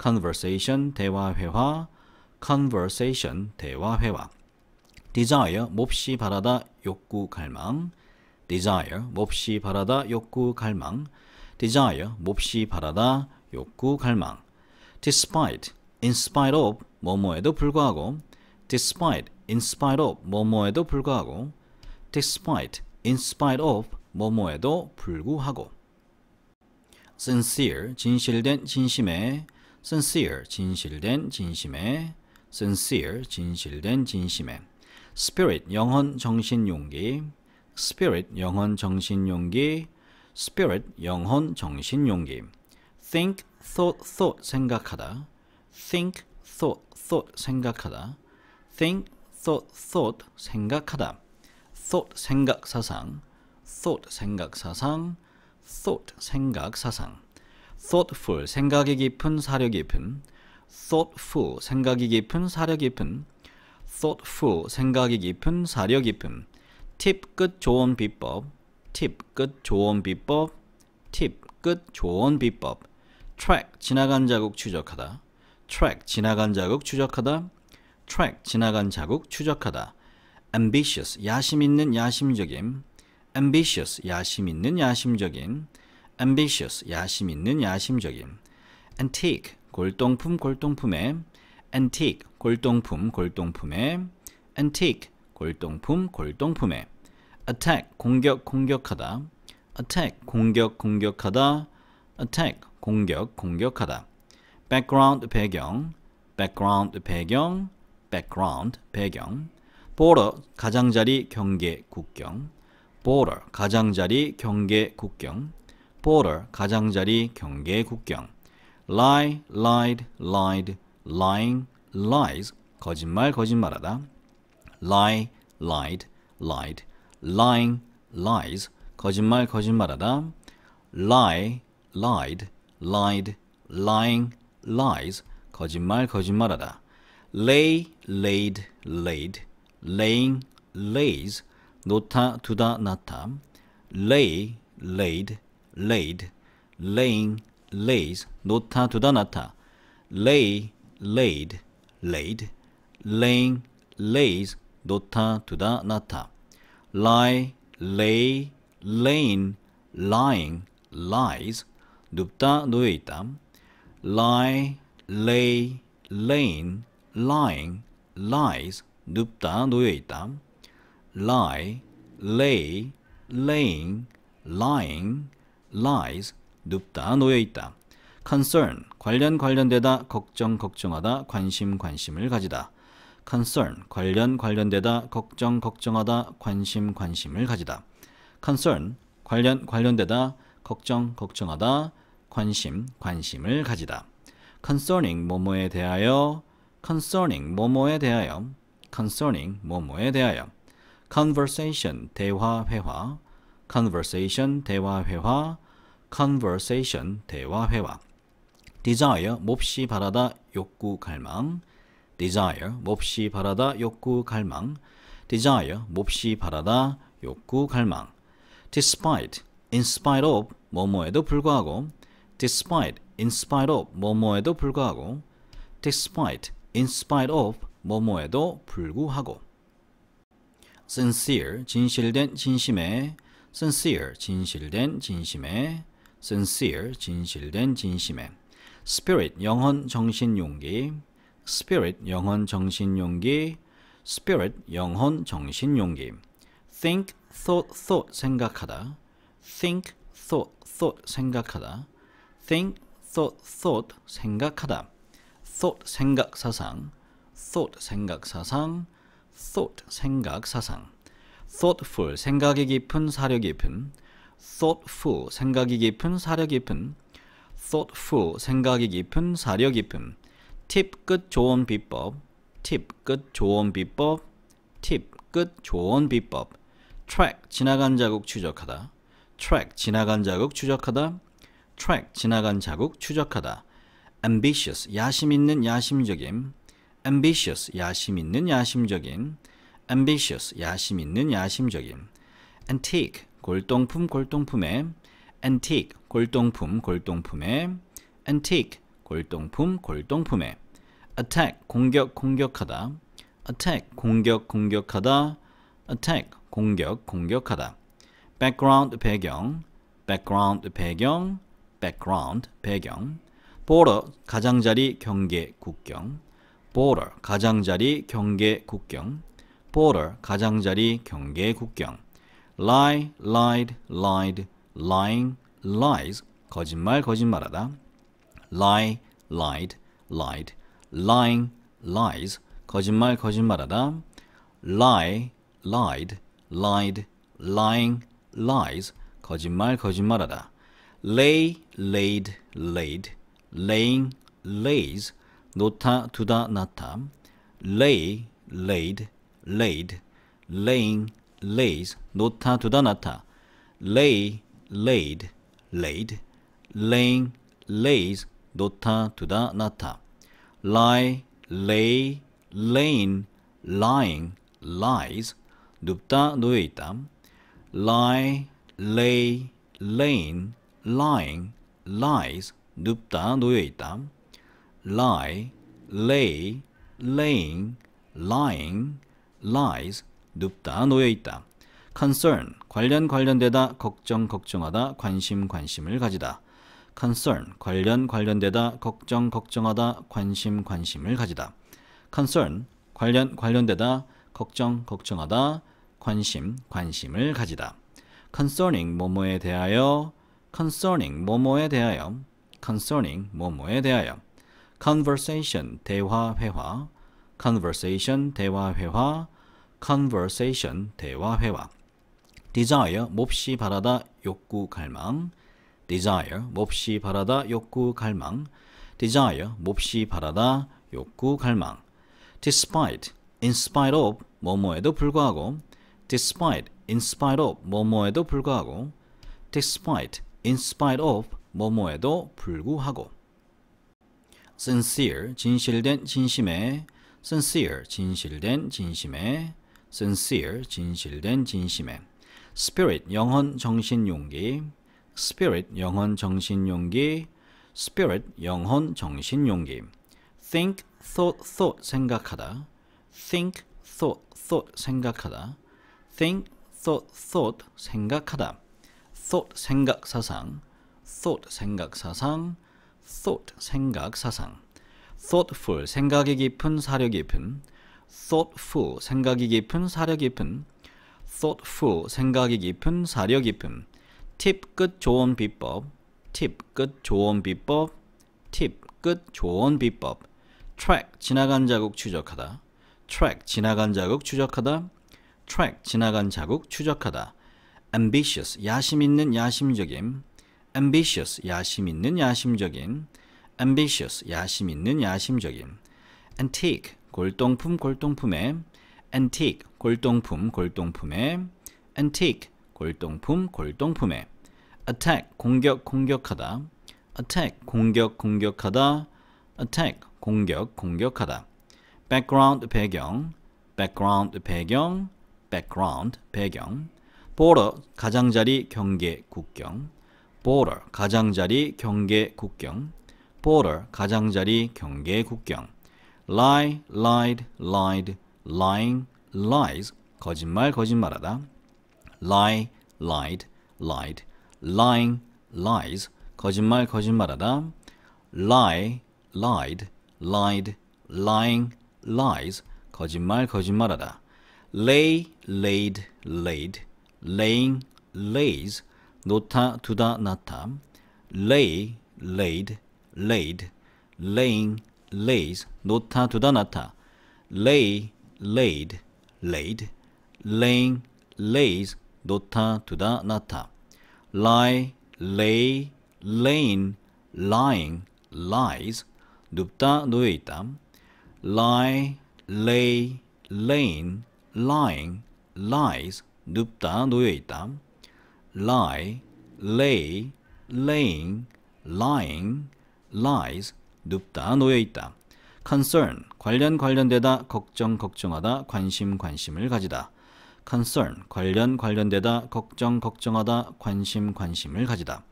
conversation 대화 회화 conversation 대화 회화 desire 몹시 바라다 욕구 갈망 desire 몹시 바라다 욕구 갈망 desire 몹시 바라다 욕구 갈망 despite in spite of 뭐뭐에도 불구하고 despite in spite of 뭐뭐에도 불구하고 despite in spite of 뭐뭐에도 불구하고 sincere 진실된 진심에 sincere 진실된 진심에 sincere 진실된 진심에 spirit 영혼 정신 용기 spirit 영혼 정신 용기 spirit 영혼 정신 용기 think thought thought 생각하다 think thought thought 생각하다 think thought thought 생각하다 thought 생각 사상 thought 생각 사상 thought 생각 사상 thoughtful 생각이 깊은 사려 깊은 thoughtful 생각이 깊은 사려 깊은 thoughtful 생각이 깊은 사려 깊은 팁끝 좋은 비법 팁끝 좋은 비법 팁끝 좋은 비법 track 지나간 자국 추적하다 track 지나간 자국 추적하다 track 지나간 자국 추적하다 ambitious 야심 있는 야심적임 ambitious 야심 있는 야심적인 ambitious 야심 있는 야심적인 antique 골동품 골동품의 antique 골동품 골동품의 antique 골동품 골동품의 attack 공격 공격하다 attack 공격 공격하다 attack 공격 공격하다 background 배경 background 배경 background 배경 border 가장자리 경계 국경 border 가장자리 경계 국경 border 가장자리 경계 국경 lie lied lied lying lies 거짓말 거짓말하다 lie lied lied lying lies 거짓말 거짓말하다 lie lied lied lying lies 거짓말 거짓말하다 lay laid laid laying lays 놓다 tuda nata, lay laid laid laying lays 놓다 tuda nata, lay laid laid laying lays 놓다 tuda 놨다 lie lay laying lying lies 눕다 놓여 lie lay laying lying lies 눕다 놓여 lie, lay, laying, lying, lies, 눕다, 놓여있다. concern, 관련 관련되다, 걱정 걱정하다, 관심 관심을 가지다. concern, 관련 관련되다, 걱정 걱정하다, 관심 관심을 가지다. concern, 관련 관련되다, 걱정 걱정하다, 관심 관심을 가지다. concerning 뭐뭐에 대하여 concerning 뭐뭐에 대하여 concerning 뭐뭐에 대하여 conversation 대화 회화 conversation 대화 회화 conversation 대화 회화 desire 몹시 바라다 욕구 갈망 desire 몹시 바라다 욕구 갈망 desire 몹시 바라다 욕구 갈망 despite in spite of 뭐뭐에도 불구하고 despite in spite of 뭐뭐에도 불구하고 despite in spite of 뭐뭐에도 불구하고 sincere 진실된 진심에 sincere 진실된 진심에 sincere 진실된 진심에 spirit 영혼 정신 용기 spirit 영혼 정신 용기 spirit 영혼 정신 용기 think thought thought 생각하다 think thought thought 생각하다 think thought thought 생각하다 thought 생각 사상 thought 생각 사상 thought 생각 사상 thoughtful 생각이 깊은 사려 깊은 thoughtful 생각이 깊은 사려 깊은 thoughtful 생각이 깊은 사려 깊은 팁끝 좋은 비법 팁끝 좋은 비법 팁끝 좋은 비법 track 지나간 자국 추적하다 track 지나간 자국 추적하다 track 지나간 자국 추적하다 ambitious 야심 있는 야심적임 ambitious 야심 있는 야심적인 ambitious 야심 있는 야심적인 antique 골동품 골동품의 antique 골동품 골동품의 antique 골동품 골동품의 attack 공격 공격하다 attack 공격 공격하다 attack 공격 공격하다 background 배경 background 배경 background 배경 border 가장자리 경계 국경 border 가장자리 경계 국경 border 가장자리 경계 국경 lie lied lied lying lies 거짓말 거짓말하다 lie lied lied lying lies 거짓말 거짓말하다 lie lied lied lying lies 거짓말 거짓말하다 lay laid laid laying lays nota tuda nata, lay laid laid, laying lays nota tuda nata, lay laid laid, laying lays nota tuda nata, lie lay lain lying lies dupta duita, lie lay lain lying lies dupta duita. Lie, lay, lane, lying, lies, dupta duita. lie, lay, laying, lying, lies, 눕다, 놓여있다. concern, 관련 관련되다, 걱정, 걱정하다, 관심, 관심을 가지다. concern, 관련 관련되다, 걱정, 걱정하다, 관심, 관심을 가지다. concern, 관련 관련되다, 걱정, 걱정하다, 관심, 관심을 가지다. concerning 뭐뭐에 대하여 concerning 뭐뭐에 대하여 concerning 뭐뭐에 대하여 conversation 대화 회화 conversation 대화 회화 conversation 대화 회화 desire 몹시 바라다 욕구 갈망 desire 몹시 바라다 욕구 갈망 desire 몹시 바라다 욕구 갈망 despite in spite of 뭐뭐에도 불구하고 despite in spite of 뭐뭐에도 불구하고 despite in spite of 뭐뭐에도 불구하고 sincere 진실된 진심에 sincere 진실된 진심에 sincere 진실된 진심에 spirit 영혼 정신 용기 spirit 영혼 정신 용기 spirit 영혼 정신 용기 think thought thought 생각하다 think thought thought 생각하다 think thought thought 생각하다 thought 생각 사상 thought 생각 사상 thought 생각 사상 thoughtful 생각이 깊은 사려 깊은 thoughtful 생각이 깊은 사려 깊은 thoughtful 생각이 깊은 사려 깊은 팁끝 좋은 비법 팁끝 좋은 비법 팁끝 좋은 비법 track 지나간 자국 추적하다 track 지나간 자국 추적하다 track 지나간 자국 추적하다 ambitious 야심 있는 야심적임 ambitious 야심 있는 야심적인 ambitious 야심 있는 야심적인 antique 골동품 골동품의 antique 골동품 골동품의 antique 골동품 골동품의 attack 공격 공격하다 attack 공격 공격하다 attack 공격 공격하다 background 배경 background 배경 background 배경 border 가장자리 경계 국경 border 가장자리 경계 국경 border 가장자리 경계 국경 lie lied lied lying lies 거짓말 거짓말하다 lie lied lied lying lies 거짓말 거짓말하다 lie lied lied lying lies 거짓말 거짓말하다 lay laid laid laying lays nota tuda nata, lay laid laid, laying lays nota tuda nata, lay laid laid, laying lays nota tuda nata, lie lay lain lying lies dupta duita, lie lay lain lying lies dupta duita. Lie, lay, lane, lying, lies, dupta duita. lie, lay, laying, lying, lies, 눕다, 놓여있다. concern, 관련 관련되다, 걱정, 걱정하다, 관심, 관심을 가지다. concern, 관련 관련되다, 걱정, 걱정하다, 관심, 관심을 가지다.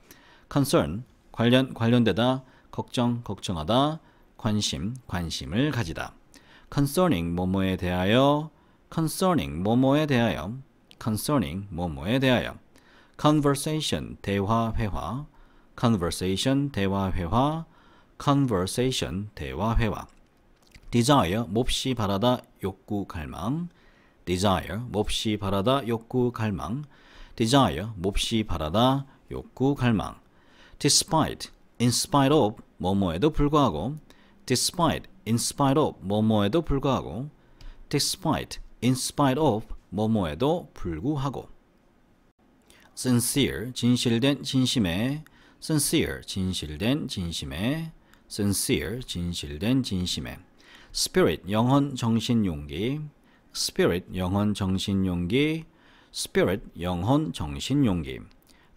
concern, 관련 관련되다, 걱정, 걱정하다, 관심, 관심을 가지다. concerning 뭐뭐에 대하여 concerning 뭐뭐에 대하여 concerning 뭐뭐에 대하여 conversation 대화 회화 conversation 대화 회화 conversation 대화 회화 desire 몹시 바라다 욕구 갈망 desire 몹시 바라다 욕구 갈망 desire 몹시 바라다 욕구 갈망 despite in spite of 뭐뭐에도 불구하고 despite in spite of 뭐뭐에도 불구하고 despite in spite of 뭐뭐에도 불구하고 sincere 진실된 진심에 sincere 진실된 진심에 sincere 진실된 진심에 spirit 영혼 정신 용기 spirit 영혼 정신 용기 spirit 영혼 정신 용기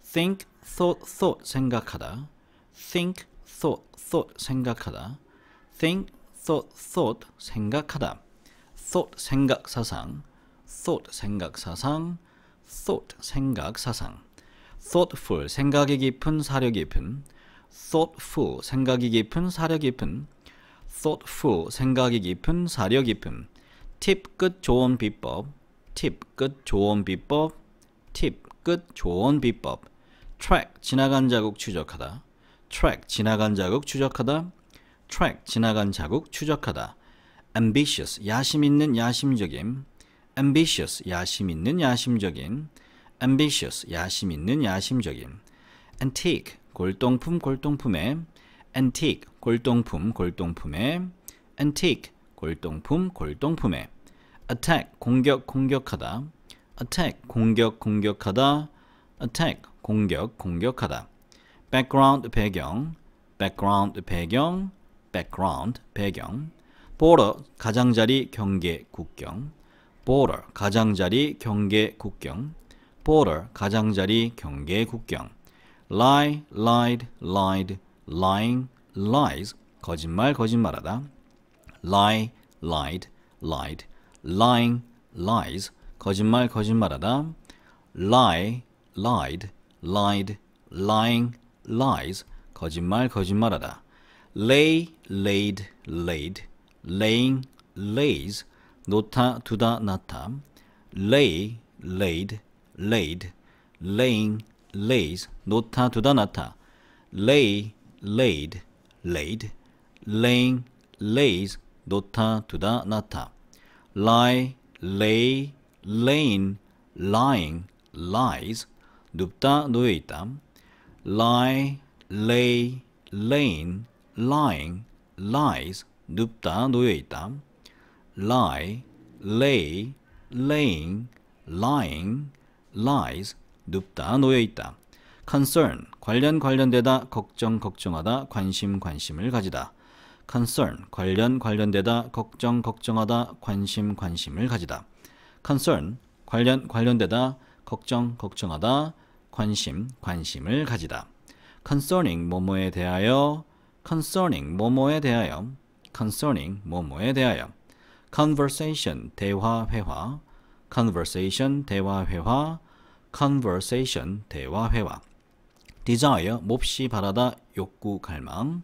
think thought thought 생각하다 think thought thought 생각하다 think thought thought 생각하다 thought 생각 사상 thought 생각 사상 thought 생각 사상 thoughtful 생각이 깊은 사려 깊은 thoughtful 생각이 깊은 사려 깊은 thoughtful 생각이 깊은 사려 깊은 팁끝 좋은 비법 팁끝 좋은 비법 팁끝 좋은 비법 track 지나간 자국 추적하다 track 지나간 자국 추적하다 track 지나간 자국 추적하다 ambitious 야심 있는 야심적임 ambitious 야심 있는 야심적인 ambitious 야심 있는 야심적인 antique 골동품 골동품의 antique 골동품 골동품의 antique 골동품 골동품의 attack 공격 공격하다 attack 공격 공격하다 attack 공격 공격하다 background 배경 background 배경 background 배경 border 가장자리 경계 국경 border 가장자리 경계 국경 border 가장자리 경계 국경 lie lied lied lying lies 거짓말 거짓말하다 lie lied lied lying lies 거짓말 거짓말하다 lie lied lied lying lies 거짓말 거짓말하다 lay laid laid laying lays Nota tuda nata. Lay, laid, laid. Laying, lays. Nota tuda nata. Lay, laid, laid. Laying, lays. Nota tuda nata. Lie, lay, lain, lying, lies. Dupta nuita. Lie, lay, lain, lying, lies. Dupta nuita. Lie, lay, lane, lying, lies. Dupta nuita. lie, lay, laying, lying, lies, 눕다, 놓여있다. concern, 관련 관련되다, 걱정 걱정하다, 관심 관심을 가지다. concern, 관련 관련되다, 걱정 걱정하다, 관심 관심을 가지다. concern, 관련 관련되다, 걱정 걱정하다, 관심 관심을 가지다. concerning 뭐뭐에 대하여 concerning 뭐뭐에 대하여 concerning 뭐뭐에 대하여 conversation 대화 회화 conversation 대화 회화 conversation 대화 회화 desire 몹시 바라다 욕구 갈망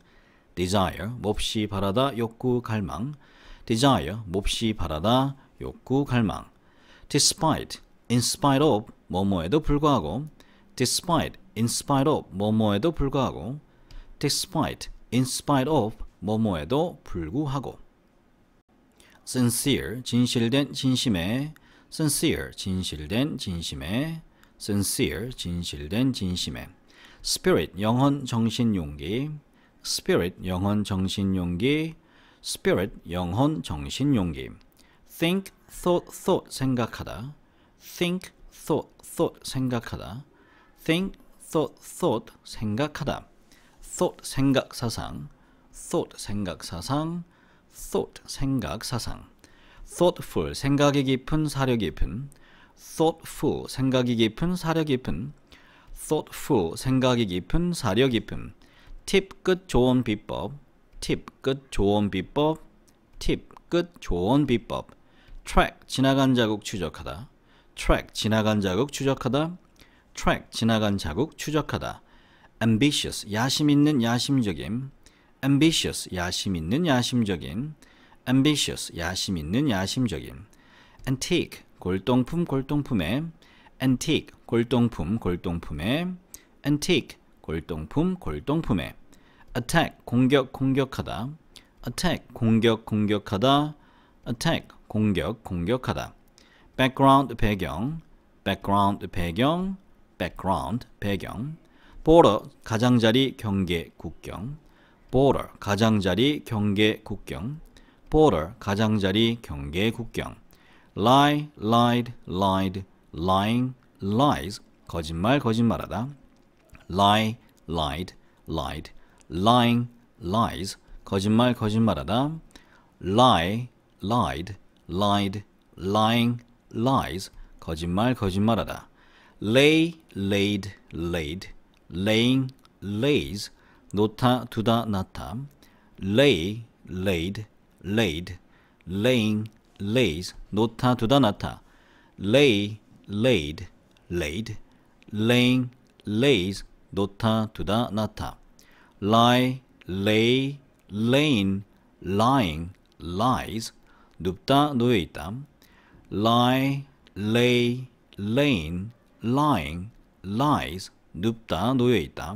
desire 몹시 바라다 욕구 갈망 desire 몹시 바라다 욕구 갈망 despite in spite of 뭐뭐에도 불구하고 despite in spite of 뭐뭐에도 불구하고 despite in spite of 뭐뭐에도 불구하고 sincere 진실된 진심에 sincere 진실된 진심에 sincere 진실된 진심에 spirit 영혼 정신 용기 spirit 영혼 정신 용기 spirit 영혼 정신 용기 think thought thought 생각하다 think thought thought 생각하다 think thought thought 생각하다 thought 생각 사상 thought 생각 사상 thought 생각 사상 thoughtful 생각이 깊은 사려 깊은 thoughtful 생각이 깊은 사려 깊은 thoughtful 생각이 깊은 사려 깊은 팁끝 좋은 비법 팁끝 좋은 비법 팁끝 좋은 비법 track 지나간 자국 추적하다 track 지나간 자국 추적하다 track 지나간 자국 추적하다 ambitious 야심 있는 야심적임 ambitious 야심 있는 야심적인 ambitious 야심 있는 야심적인 antique 골동품 골동품의 antique 골동품 골동품의 antique 골동품 골동품의 attack 공격 공격하다 attack 공격 공격하다 attack 공격 공격하다 background 배경 background 배경 background 배경 border 가장자리 경계 국경 border 가장자리 경계 국경 border 가장자리 경계 국경 lie lied lied lying lies 거짓말 거짓말하다 lie lied lied lying lies 거짓말 거짓말하다 lie lied lied lying lies 거짓말 거짓말하다 lay laid laid laying lays Nota tuda nata. Lay, laid, laid. Laying, lays. Nota tuda nata. Lay, laid, laid. Laying, lays. Nota tuda nata. Lie, lay, lain, lying, lies. Dupta nuita. Lie, lay, lain, lying, lies. Dupta nuita. Lie, lay, lane, lying, lies. Dupta nuita.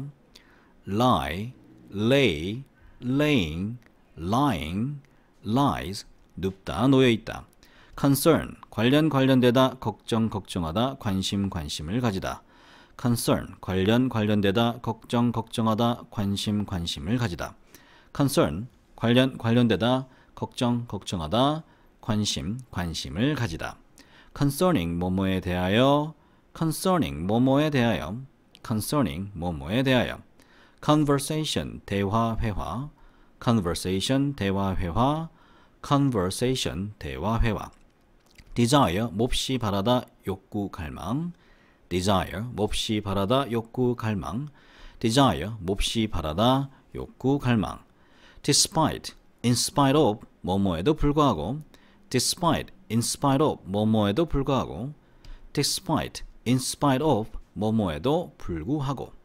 lie, lay, laying, lying, lies, 눕다, 놓여있다. concern, 관련 관련되다, 걱정 걱정하다, 관심 관심을 가지다. concern, 관련 관련되다, 걱정 걱정하다, 관심 관심을 가지다. concern, 관련 관련되다, 걱정 걱정하다, 관심 관심을 가지다. concerning 뭐뭐에 대하여 concerning 뭐뭐에 대하여 concerning 뭐뭐에 대하여 conversation 대화 회화 conversation 대화 회화 conversation 대화 회화 desire 몹시 바라다 욕구 갈망 desire 몹시 바라다 욕구 갈망 desire 몹시 바라다 욕구 갈망 despite in spite of 뭐뭐에도 불구하고 despite in spite of 뭐뭐에도 불구하고 despite in spite of 뭐뭐에도 불구하고